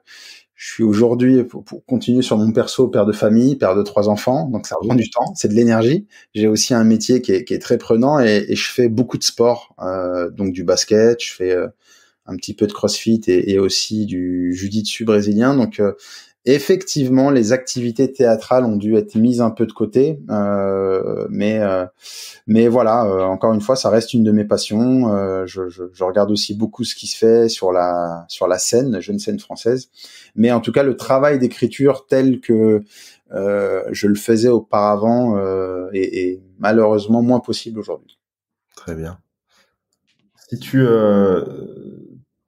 je suis aujourd'hui, pour, continuer sur mon perso, père de famille, père de trois enfants, donc ça ah prend du temps, c'est de l'énergie. J'ai aussi un métier qui est, qui est très prenant et, et, je fais beaucoup de sport, euh, donc du basket, je fais euh, un petit peu de crossfit et, et aussi du de brésilien. Donc euh, Effectivement, les activités théâtrales ont dû être mises un peu de côté, euh, mais euh, mais voilà, euh, encore une fois, ça reste une de mes passions. Euh, je, je, je, regarde aussi beaucoup ce qui se fait sur la sur la scène, jeune scène française. Mais en tout cas, le travail d'écriture tel que je le faisais auparavant est, est malheureusement moins possible aujourd'hui. Très bien. Si tu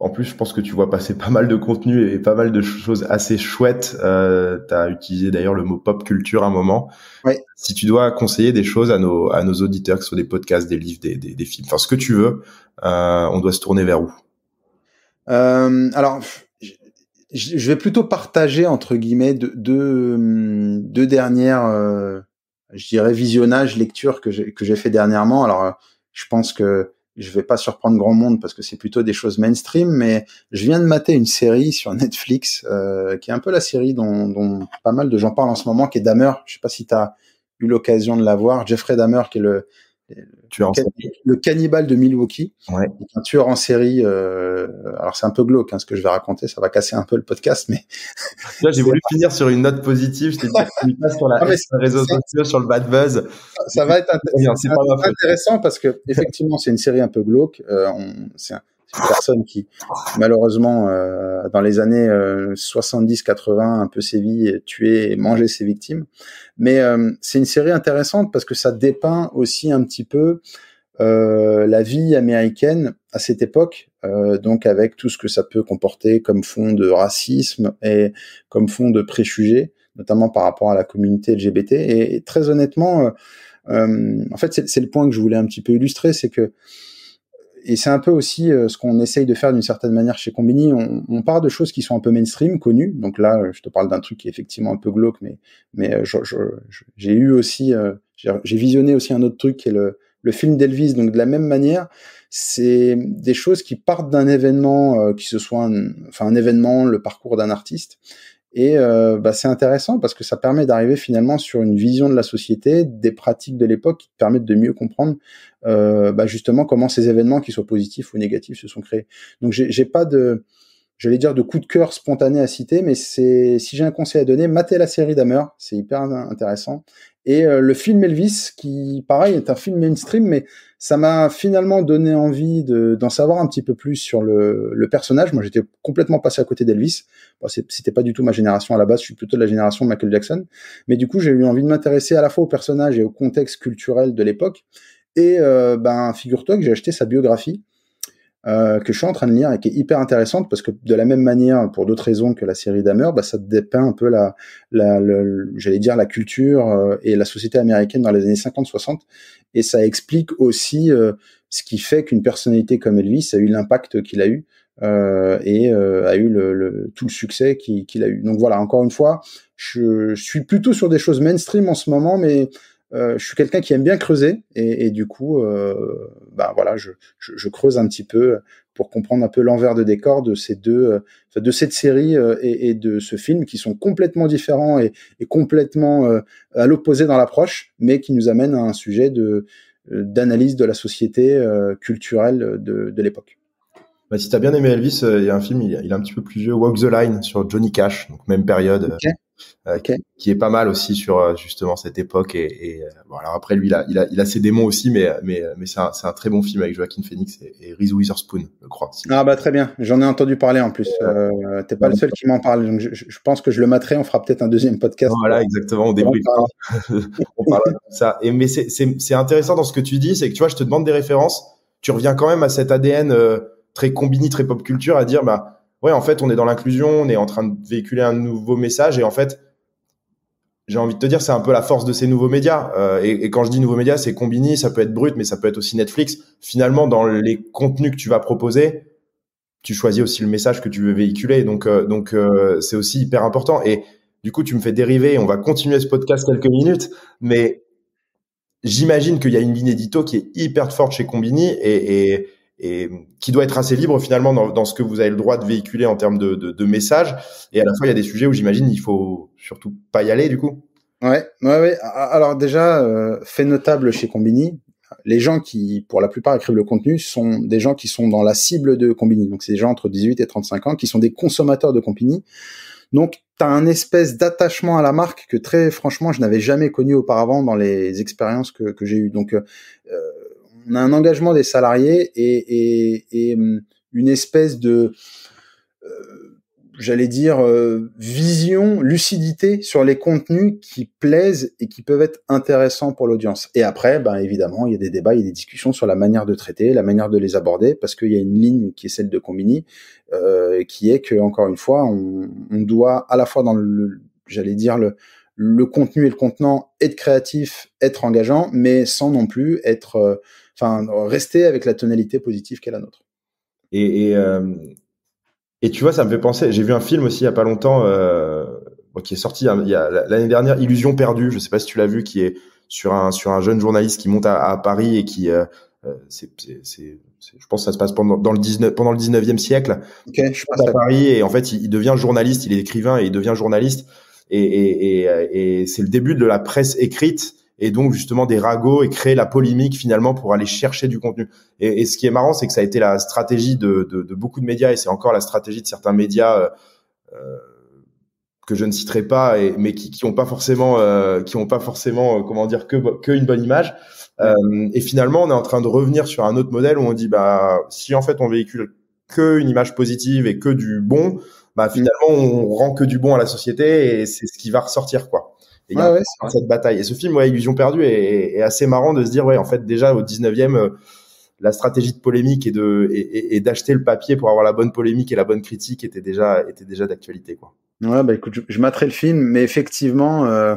en plus, je pense que tu vois passer pas mal de contenu et pas mal de choses assez chouettes. Euh, tu as utilisé d'ailleurs le mot pop culture à un moment. Si tu dois conseiller des choses à nos, à nos auditeurs, que ce soit des podcasts, des livres, des, des, films, enfin ce que tu veux, euh, on doit se tourner vers où euh, Alors, je vais plutôt partager, entre guillemets, deux, hum, deux, dernières, euh, je dirais, visionnages, lectures que j'ai fait dernièrement. Alors, euh, je pense que je vais pas surprendre grand monde parce que c'est plutôt des choses mainstream, mais je viens de mater une série sur Netflix euh, qui est un peu la série dont, pas mal de gens parlent en ce moment, qui est Damer Je sais pas si tu as eu l'occasion de la voir. Jeffrey Dahmer, qui est le, le cannibale de Milwaukee, un tueur en série. Euh, alors c'est un peu glauque hein, ce que je vais raconter, ça va casser un peu le podcast, mais là j'ai voulu finir sur une note positive. Je t'ai dit sur la réseau social, sur le bad buzz. Ça, va être intéressant, parce que effectivement c'est une série un peu glauque. Euh, c'est un, une personne qui, malheureusement, euh, dans les années 70-80, euh, un peu sévi, tuait et mangé ses victimes. Mais euh, c'est une série intéressante parce que ça dépeint aussi un petit peu la vie américaine à cette époque, donc avec tout ce que ça peut comporter comme fond de racisme et comme fond de préjugés, notamment par rapport à la communauté LGBT. Et, très honnêtement, en fait, c'est le point que je voulais un petit peu illustrer, c'est que et c'est un peu aussi euh, ce qu'on essaye de faire d'une certaine manière chez Combini. On, on, part de choses qui sont un peu mainstream, connues. Donc là, euh, je te parle d'un truc qui est effectivement un peu glauque, mais, mais euh, j'ai eu aussi, j'ai visionné aussi un autre truc qui est le, le film d'Elvis. Donc de la même manière, c'est des choses qui partent d'un événement, qui se soit enfin un événement, le parcours d'un artiste, et euh, bah, c'est intéressant parce que ça permet d'arriver finalement sur une vision de la société, des pratiques de l'époque qui permettent de mieux comprendre euh, bah, justement comment ces événements, qu'ils soient positifs ou négatifs, se sont créés. Donc j'ai pas de, j'allais dire de coup de cœur spontané à citer, mais c'est si j'ai un conseil à donner, matez la série Damer, c'est hyper intéressant et euh, le film Elvis qui pareil est un film mainstream mais ça m'a finalement donné envie d'en savoir un petit peu plus sur le, personnage moi j'étais complètement passé à côté d'Elvis c'était pas du tout ma génération à la base je suis plutôt de la génération Michael Jackson mais du coup j'ai eu envie de m'intéresser à la fois au personnage et au contexte culturel de l'époque et euh, ben figure-toi que j'ai acheté sa biographie euh, que je suis en train de lire et qui est hyper intéressante parce que de la même manière, pour d'autres raisons que la série Damer bah, ça dépeint un peu la, la, j'allais dire la culture euh, et la société américaine dans les années 50-60 et ça explique aussi euh, ce qui fait qu'une personnalité comme Elvis a eu l'impact qu'il a eu euh, et a eu le, tout le succès qu'il a eu. Donc voilà, encore une fois, je suis plutôt sur des choses mainstream en ce moment, mais euh, je suis quelqu'un qui aime bien creuser et, du coup, euh, bah voilà, je, creuse un petit peu pour comprendre un peu l'envers de décor de ces deux, euh, de cette série et, de ce film qui sont complètement différents et, complètement à l'opposé dans l'approche, mais qui nous amènent à un sujet de d'analyse de la société culturelle de, l'époque. Bah, si t'as bien aimé Elvis, il y a un film, il, a est un petit peu plus vieux, Walk the Line sur Johnny Cash, donc même période. Euh, qui est pas mal aussi sur euh, justement cette époque. Et, et euh, bon, alors après lui, il a, il a, il a ses démons aussi, mais mais mais c'est un, très bon film avec Joaquin Phoenix et, et Reese Witherspoon, je crois. ah bah très bien, j'en ai entendu parler en plus. T'es pas le seul qui m'en parle, donc je, pense que je le materai. On fera peut-être un deuxième podcast. Voilà, exactement, on débriefe. on parle de ça. Et mais c'est intéressant dans ce que tu dis, c'est que tu vois, je te demande des références, tu reviens quand même à cet ADN très combini, très pop culture, à dire bah ouais, en fait, on est dans l'inclusion, on est en train de véhiculer un nouveau message et en fait, j'ai envie de te dire, c'est un peu la force de ces nouveaux médias. Euh, et, quand je dis nouveaux médias, c'est Combini, ça peut être Brut, mais ça peut être aussi Netflix. Finalement, dans les contenus que tu vas proposer, tu choisis aussi le message que tu veux véhiculer. Donc, euh, donc euh, c'est aussi hyper important. Et du coup, tu me fais dériver. On va continuer ce podcast quelques minutes, mais j'imagine qu'il y a une ligne édito qui est hyper forte chez Combini et et qui doit être assez libre finalement dans, ce que vous avez le droit de véhiculer en termes de, messages. Et à la fois, il y a des sujets où j'imagine il faut surtout pas y aller du coup. Ouais, ouais, ouais. Alors déjà, euh, fait notable chez Combini, les gens qui, pour la plupart, écrivent le contenu sont des gens qui sont dans la cible de Combini. Donc, c'est des gens entre 18 et 35 ans qui sont des consommateurs de Combini. Donc, tu as un espèce d'attachement à la marque que très franchement, je n'avais jamais connu auparavant dans les expériences que, que j'ai eues. Donc, euh, euh on a un engagement des salariés et, hum, une espèce de, euh, j'allais dire, euh, vision, lucidité sur les contenus qui plaisent et qui peuvent être intéressants pour l'audience. Et après, ben évidemment, il y a des débats, il y a des discussions sur la manière de traiter, la manière de les aborder, parce qu'il y a une ligne qui est celle de Combini, euh, qui est que encore une fois, on, doit à la fois dans le, j'allais dire le le contenu et le contenant, être créatif, être engageant, mais sans non plus être enfin, rester avec la tonalité positive qu'est la nôtre. Et, euh, et, tu vois, ça me fait penser, j'ai vu un film aussi il n'y a pas longtemps, euh, qui est sorti hein, l'année dernière, Illusion perdue, je sais pas si tu l'as vu, qui est sur un, sur un jeune journaliste qui monte à, Paris et qui, euh, c'est, je pense que ça se passe pendant, dans le 19, pendant le 19e siècle. à Paris et en fait, il, devient journaliste, il est écrivain et il devient journaliste. Et, et, et c'est le début de la presse écrite et donc justement des ragots et créer la polémique finalement pour aller chercher du contenu. Et, ce qui est marrant, c'est que ça a été la stratégie de, beaucoup de médias et c'est encore la stratégie de certains médias euh, euh, que je ne citerai pas, et, mais qui n'ont pas forcément, euh, qui ont pas forcément, euh, comment dire, que, que une bonne image. et finalement, on est en train de revenir sur un autre modèle où on dit, bah, si en fait on véhicule que une image positive et que du bon, bah finalement on rend que du bon à la société et c'est ce qui va ressortir quoi. Et cette bataille. Et ce film, ouais, Illusion perdue, est, assez marrant de se dire, ouais, en fait, déjà au 19e, euh, la stratégie de polémique et de et, d'acheter le papier pour avoir la bonne polémique et la bonne critique était déjà était déjà d'actualité quoi. Ouais bah écoute je, je le film mais effectivement euh,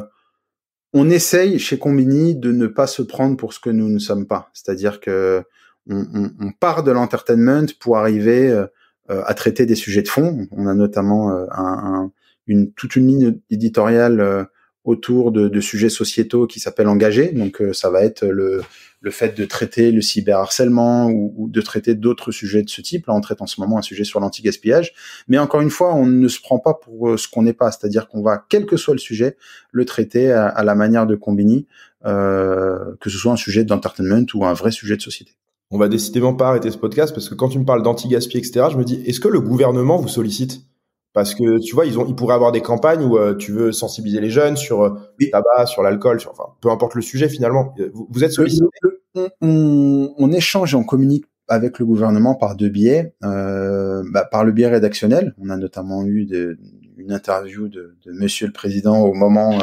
on essaye chez Combini de ne pas se prendre pour ce que nous ne sommes pas c'est-à-dire que on, part de l'entertainment pour arriver euh, à traiter des sujets de fond on a notamment un, une toute une ligne éditoriale autour de, de, sujets sociétaux qui s'appellent engagés. Donc euh, ça va être le, fait de traiter le cyberharcèlement ou, ou de traiter d'autres sujets de ce type. Là, on traite en ce moment un sujet sur l'anti-gaspillage. Mais encore une fois, on ne se prend pas pour euh, ce qu'on n'est pas. C'est-à-dire qu'on va, quel que soit le sujet, le traiter à, la manière de Combini, euh, que ce soit un sujet d'entertainment ou un vrai sujet de société. On va décidément pas arrêter ce podcast parce que quand tu me parles d'anti-gaspillage, etc., je me dis, est-ce que le gouvernement vous sollicite parce que tu vois, ils, ont, ils pourraient avoir des campagnes où euh, tu veux sensibiliser les jeunes sur euh, le tabac, sur l'alcool, sur, enfin, peu importe le sujet finalement. Euh, vous, êtes sollicité on, échange et on communique avec le gouvernement par deux biais. Bah, par le biais rédactionnel, on a notamment eu de, une interview de, de, Monsieur le Président au moment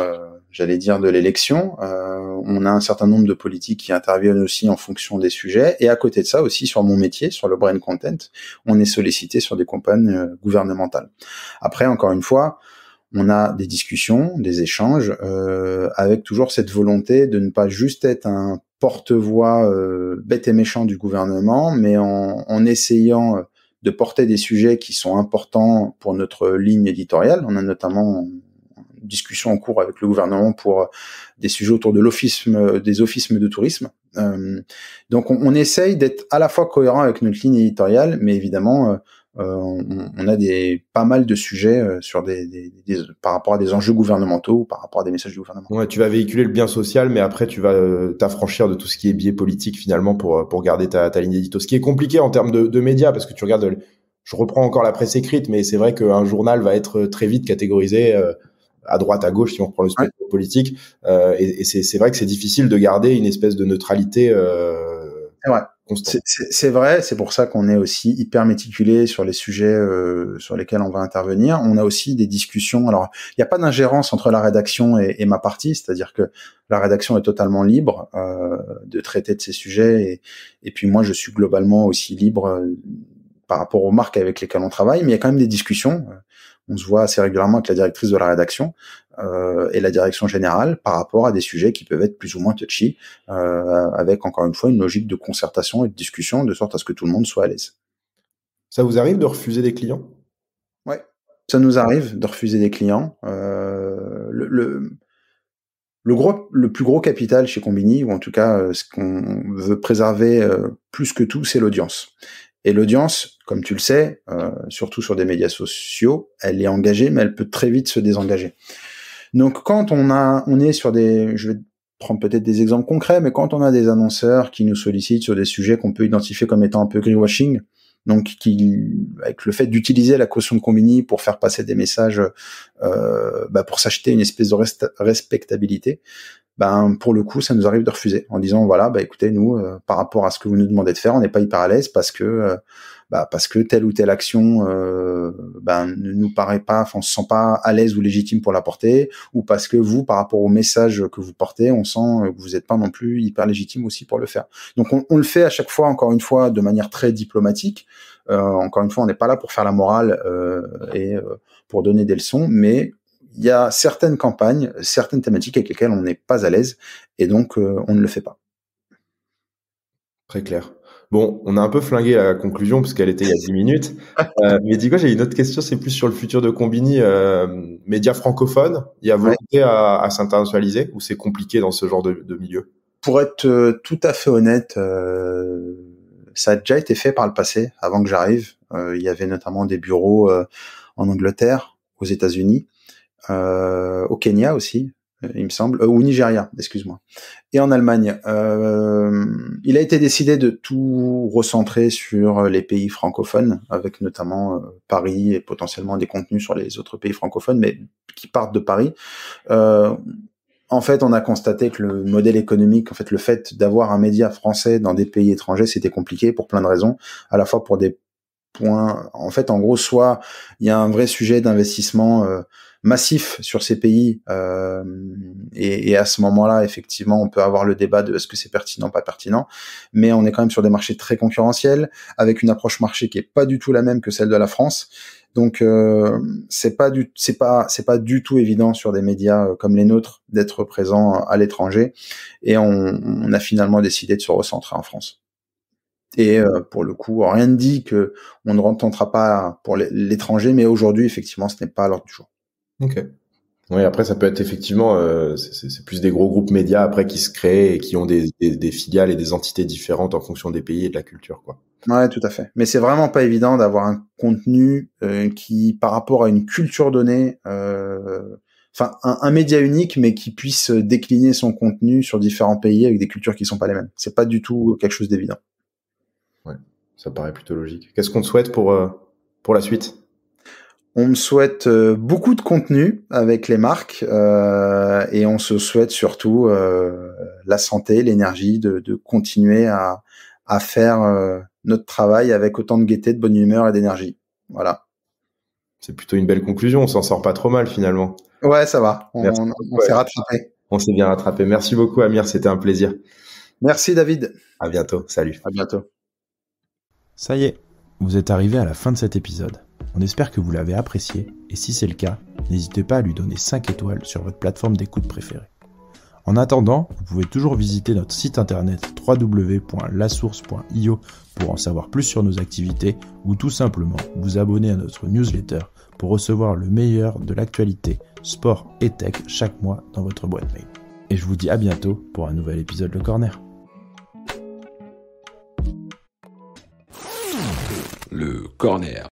j'allais dire, de l'élection. Euh, on a un certain nombre de politiques qui interviennent aussi en fonction des sujets. Et à côté de ça aussi, sur mon métier, sur le brain content, on est sollicité sur des campagnes euh, gouvernementales. Après, encore une fois, on a des discussions, des échanges, euh, avec toujours cette volonté de ne pas juste être un porte-voix bête et méchant du gouvernement, mais en, en essayant de porter des sujets qui sont importants pour notre ligne éditoriale. On a notamment Discussion en cours avec le gouvernement pour euh, des sujets autour de l'offisme, euh, des offices de tourisme. Euh, donc on, essaye d'être à la fois cohérent avec notre ligne éditoriale, mais évidemment on, a des pas mal de sujets sur des, par rapport à des enjeux gouvernementaux ou par rapport à des messages du gouvernement. Ouais, tu vas véhiculer le bien social, mais après tu vas t'affranchir de tout ce qui est biais politique finalement pour pour garder ta, ta ligne édito. Ce qui est compliqué en termes de, de médias parce que tu regardes je reprends encore la presse écrite, mais c'est vrai qu'un journal va être très vite catégorisé à droite, à gauche, si on reprend le spectre politique. Euh, et, et c'est vrai que c'est difficile de garder une espèce de neutralité. Euh, c'est vrai, c'est pour ça qu'on est aussi hyper méticulé sur les sujets euh, sur lesquels on va intervenir. On a aussi des discussions. Alors, il n'y a pas d'ingérence entre la rédaction et, et ma partie, c'est-à-dire que la rédaction est totalement libre euh, de traiter de ces sujets, et, et, puis moi, je suis globalement aussi libre euh, par rapport aux marques avec lesquelles on travaille. Mais il y a quand même des discussions. Euh, on se voit assez régulièrement avec la directrice de la rédaction euh, et la direction générale par rapport à des sujets qui peuvent être plus ou moins touchy, euh, avec encore une fois une logique de concertation et de discussion de sorte à ce que tout le monde soit à l'aise. Ça vous arrive de refuser des clients Ouais, ça nous arrive de refuser des clients. Euh, le, le, gros, le plus gros capital chez Combini, ou en tout cas ce qu'on veut préserver plus que tout, c'est l'audience. Et l'audience, comme tu le sais, euh, surtout sur des médias sociaux, elle est engagée, mais elle peut très vite se désengager. Donc quand on a, on est sur des, je vais prendre peut-être des exemples concrets, mais quand on a des annonceurs qui nous sollicitent sur des sujets qu'on peut identifier comme étant un peu greenwashing, donc qui, avec le fait d'utiliser la caution de Combini pour faire passer des messages, euh, bah pour s'acheter une espèce de respectabilité, ben pour le coup, ça nous arrive de refuser en disant voilà, bah ben, écoutez, nous, euh, par rapport à ce que vous nous demandez de faire, on n'est pas hyper à l'aise parce que euh, bah, parce que telle ou telle action euh, ben ne nous paraît pas, enfin, on se sent pas à l'aise ou légitime pour la porter, ou parce que vous, par rapport au message que vous portez, on sent que vous n'êtes pas non plus hyper légitime aussi pour le faire. Donc on, on, le fait à chaque fois, encore une fois, de manière très diplomatique. encore une fois, on n'est pas là pour faire la morale et pour donner des leçons, mais il y a certaines campagnes, certaines thématiques avec lesquelles on n'est pas à l'aise et donc euh, on ne le fait pas. Très clair. Bon, on a un peu flingué la conclusion puisqu'elle était il y a 10 minutes. Euh, mais dis quoi, j'ai une autre question, c'est plus sur le futur de Combini, euh, médias francophones. Il y a volonté à, à s'internationaliser ou c'est compliqué dans ce genre de, de milieu Pour être euh, tout à fait honnête, ça a déjà été fait par le passé, avant que j'arrive. il y avait notamment des bureaux en Angleterre, aux États-Unis. Euh, au Kenya aussi, euh, il me semble, euh, ou Nigeria, excuse-moi, et en Allemagne. Euh, il a été décidé de tout recentrer sur les pays francophones, avec notamment euh, Paris et potentiellement des contenus sur les autres pays francophones, mais qui partent de Paris. en fait, on a constaté que le modèle économique, en fait, le fait d'avoir un média français dans des pays étrangers, c'était compliqué pour plein de raisons, à la fois pour des points, en fait, en gros, soit il y a un vrai sujet d'investissement massif sur ces pays. Euh, et, à ce moment-là, effectivement, on peut avoir le débat de est-ce que c'est pertinent, pas pertinent. Mais on est quand même sur des marchés très concurrentiels, avec une approche marché qui est pas du tout la même que celle de la France. Donc euh, c'est pas du c'est pas c'est pas du tout évident sur des médias euh, comme les nôtres d'être présent euh, à l'étranger et on, a finalement décidé de se recentrer en France. Et pour le coup, rien ne dit que on ne rentrera pas pour l'étranger, mais aujourd'hui effectivement ce n'est pas l'ordre du jour. Ok. Oui, après, ça peut être effectivement, euh, c'est plus des gros groupes médias après qui se créent et qui ont des, filiales et des entités différentes en fonction des pays et de la culture, quoi. Ouais, tout à fait. Mais c'est vraiment pas évident d'avoir un contenu euh, qui, par rapport à une culture donnée, euh, enfin, un, média unique, mais qui puisse décliner son contenu sur différents pays avec des cultures qui sont pas les mêmes. C'est pas du tout quelque chose d'évident. Ouais, ça paraît plutôt logique. Qu'est-ce qu'on te souhaite pour, pour la suite? On me souhaite euh, beaucoup de contenu avec les marques euh, et on se souhaite surtout euh, la santé, l'énergie de, continuer à, faire notre travail avec autant de gaieté, de bonne humeur et d'énergie. Voilà. C'est plutôt une belle conclusion. On s'en sort pas trop mal finalement. Ouais, ça va. On, s'est rattrapé. On s'est bien rattrapé. Merci beaucoup, Amir. C'était un plaisir. Merci, David. À bientôt. Salut. À bientôt. Ça y est, vous êtes arrivé à la fin de cet épisode. On espère que vous l'avez apprécié et si c'est le cas, n'hésitez pas à lui donner 5 étoiles sur votre plateforme d'écoute préférée. En attendant, vous pouvez toujours visiter notre site internet www.lasource.io pour en savoir plus sur nos activités ou tout simplement vous abonner à notre newsletter pour recevoir le meilleur de l'actualité sport et tech chaque mois dans votre boîte mail. Et je vous dis à bientôt pour un nouvel épisode de Corner. Le Corner.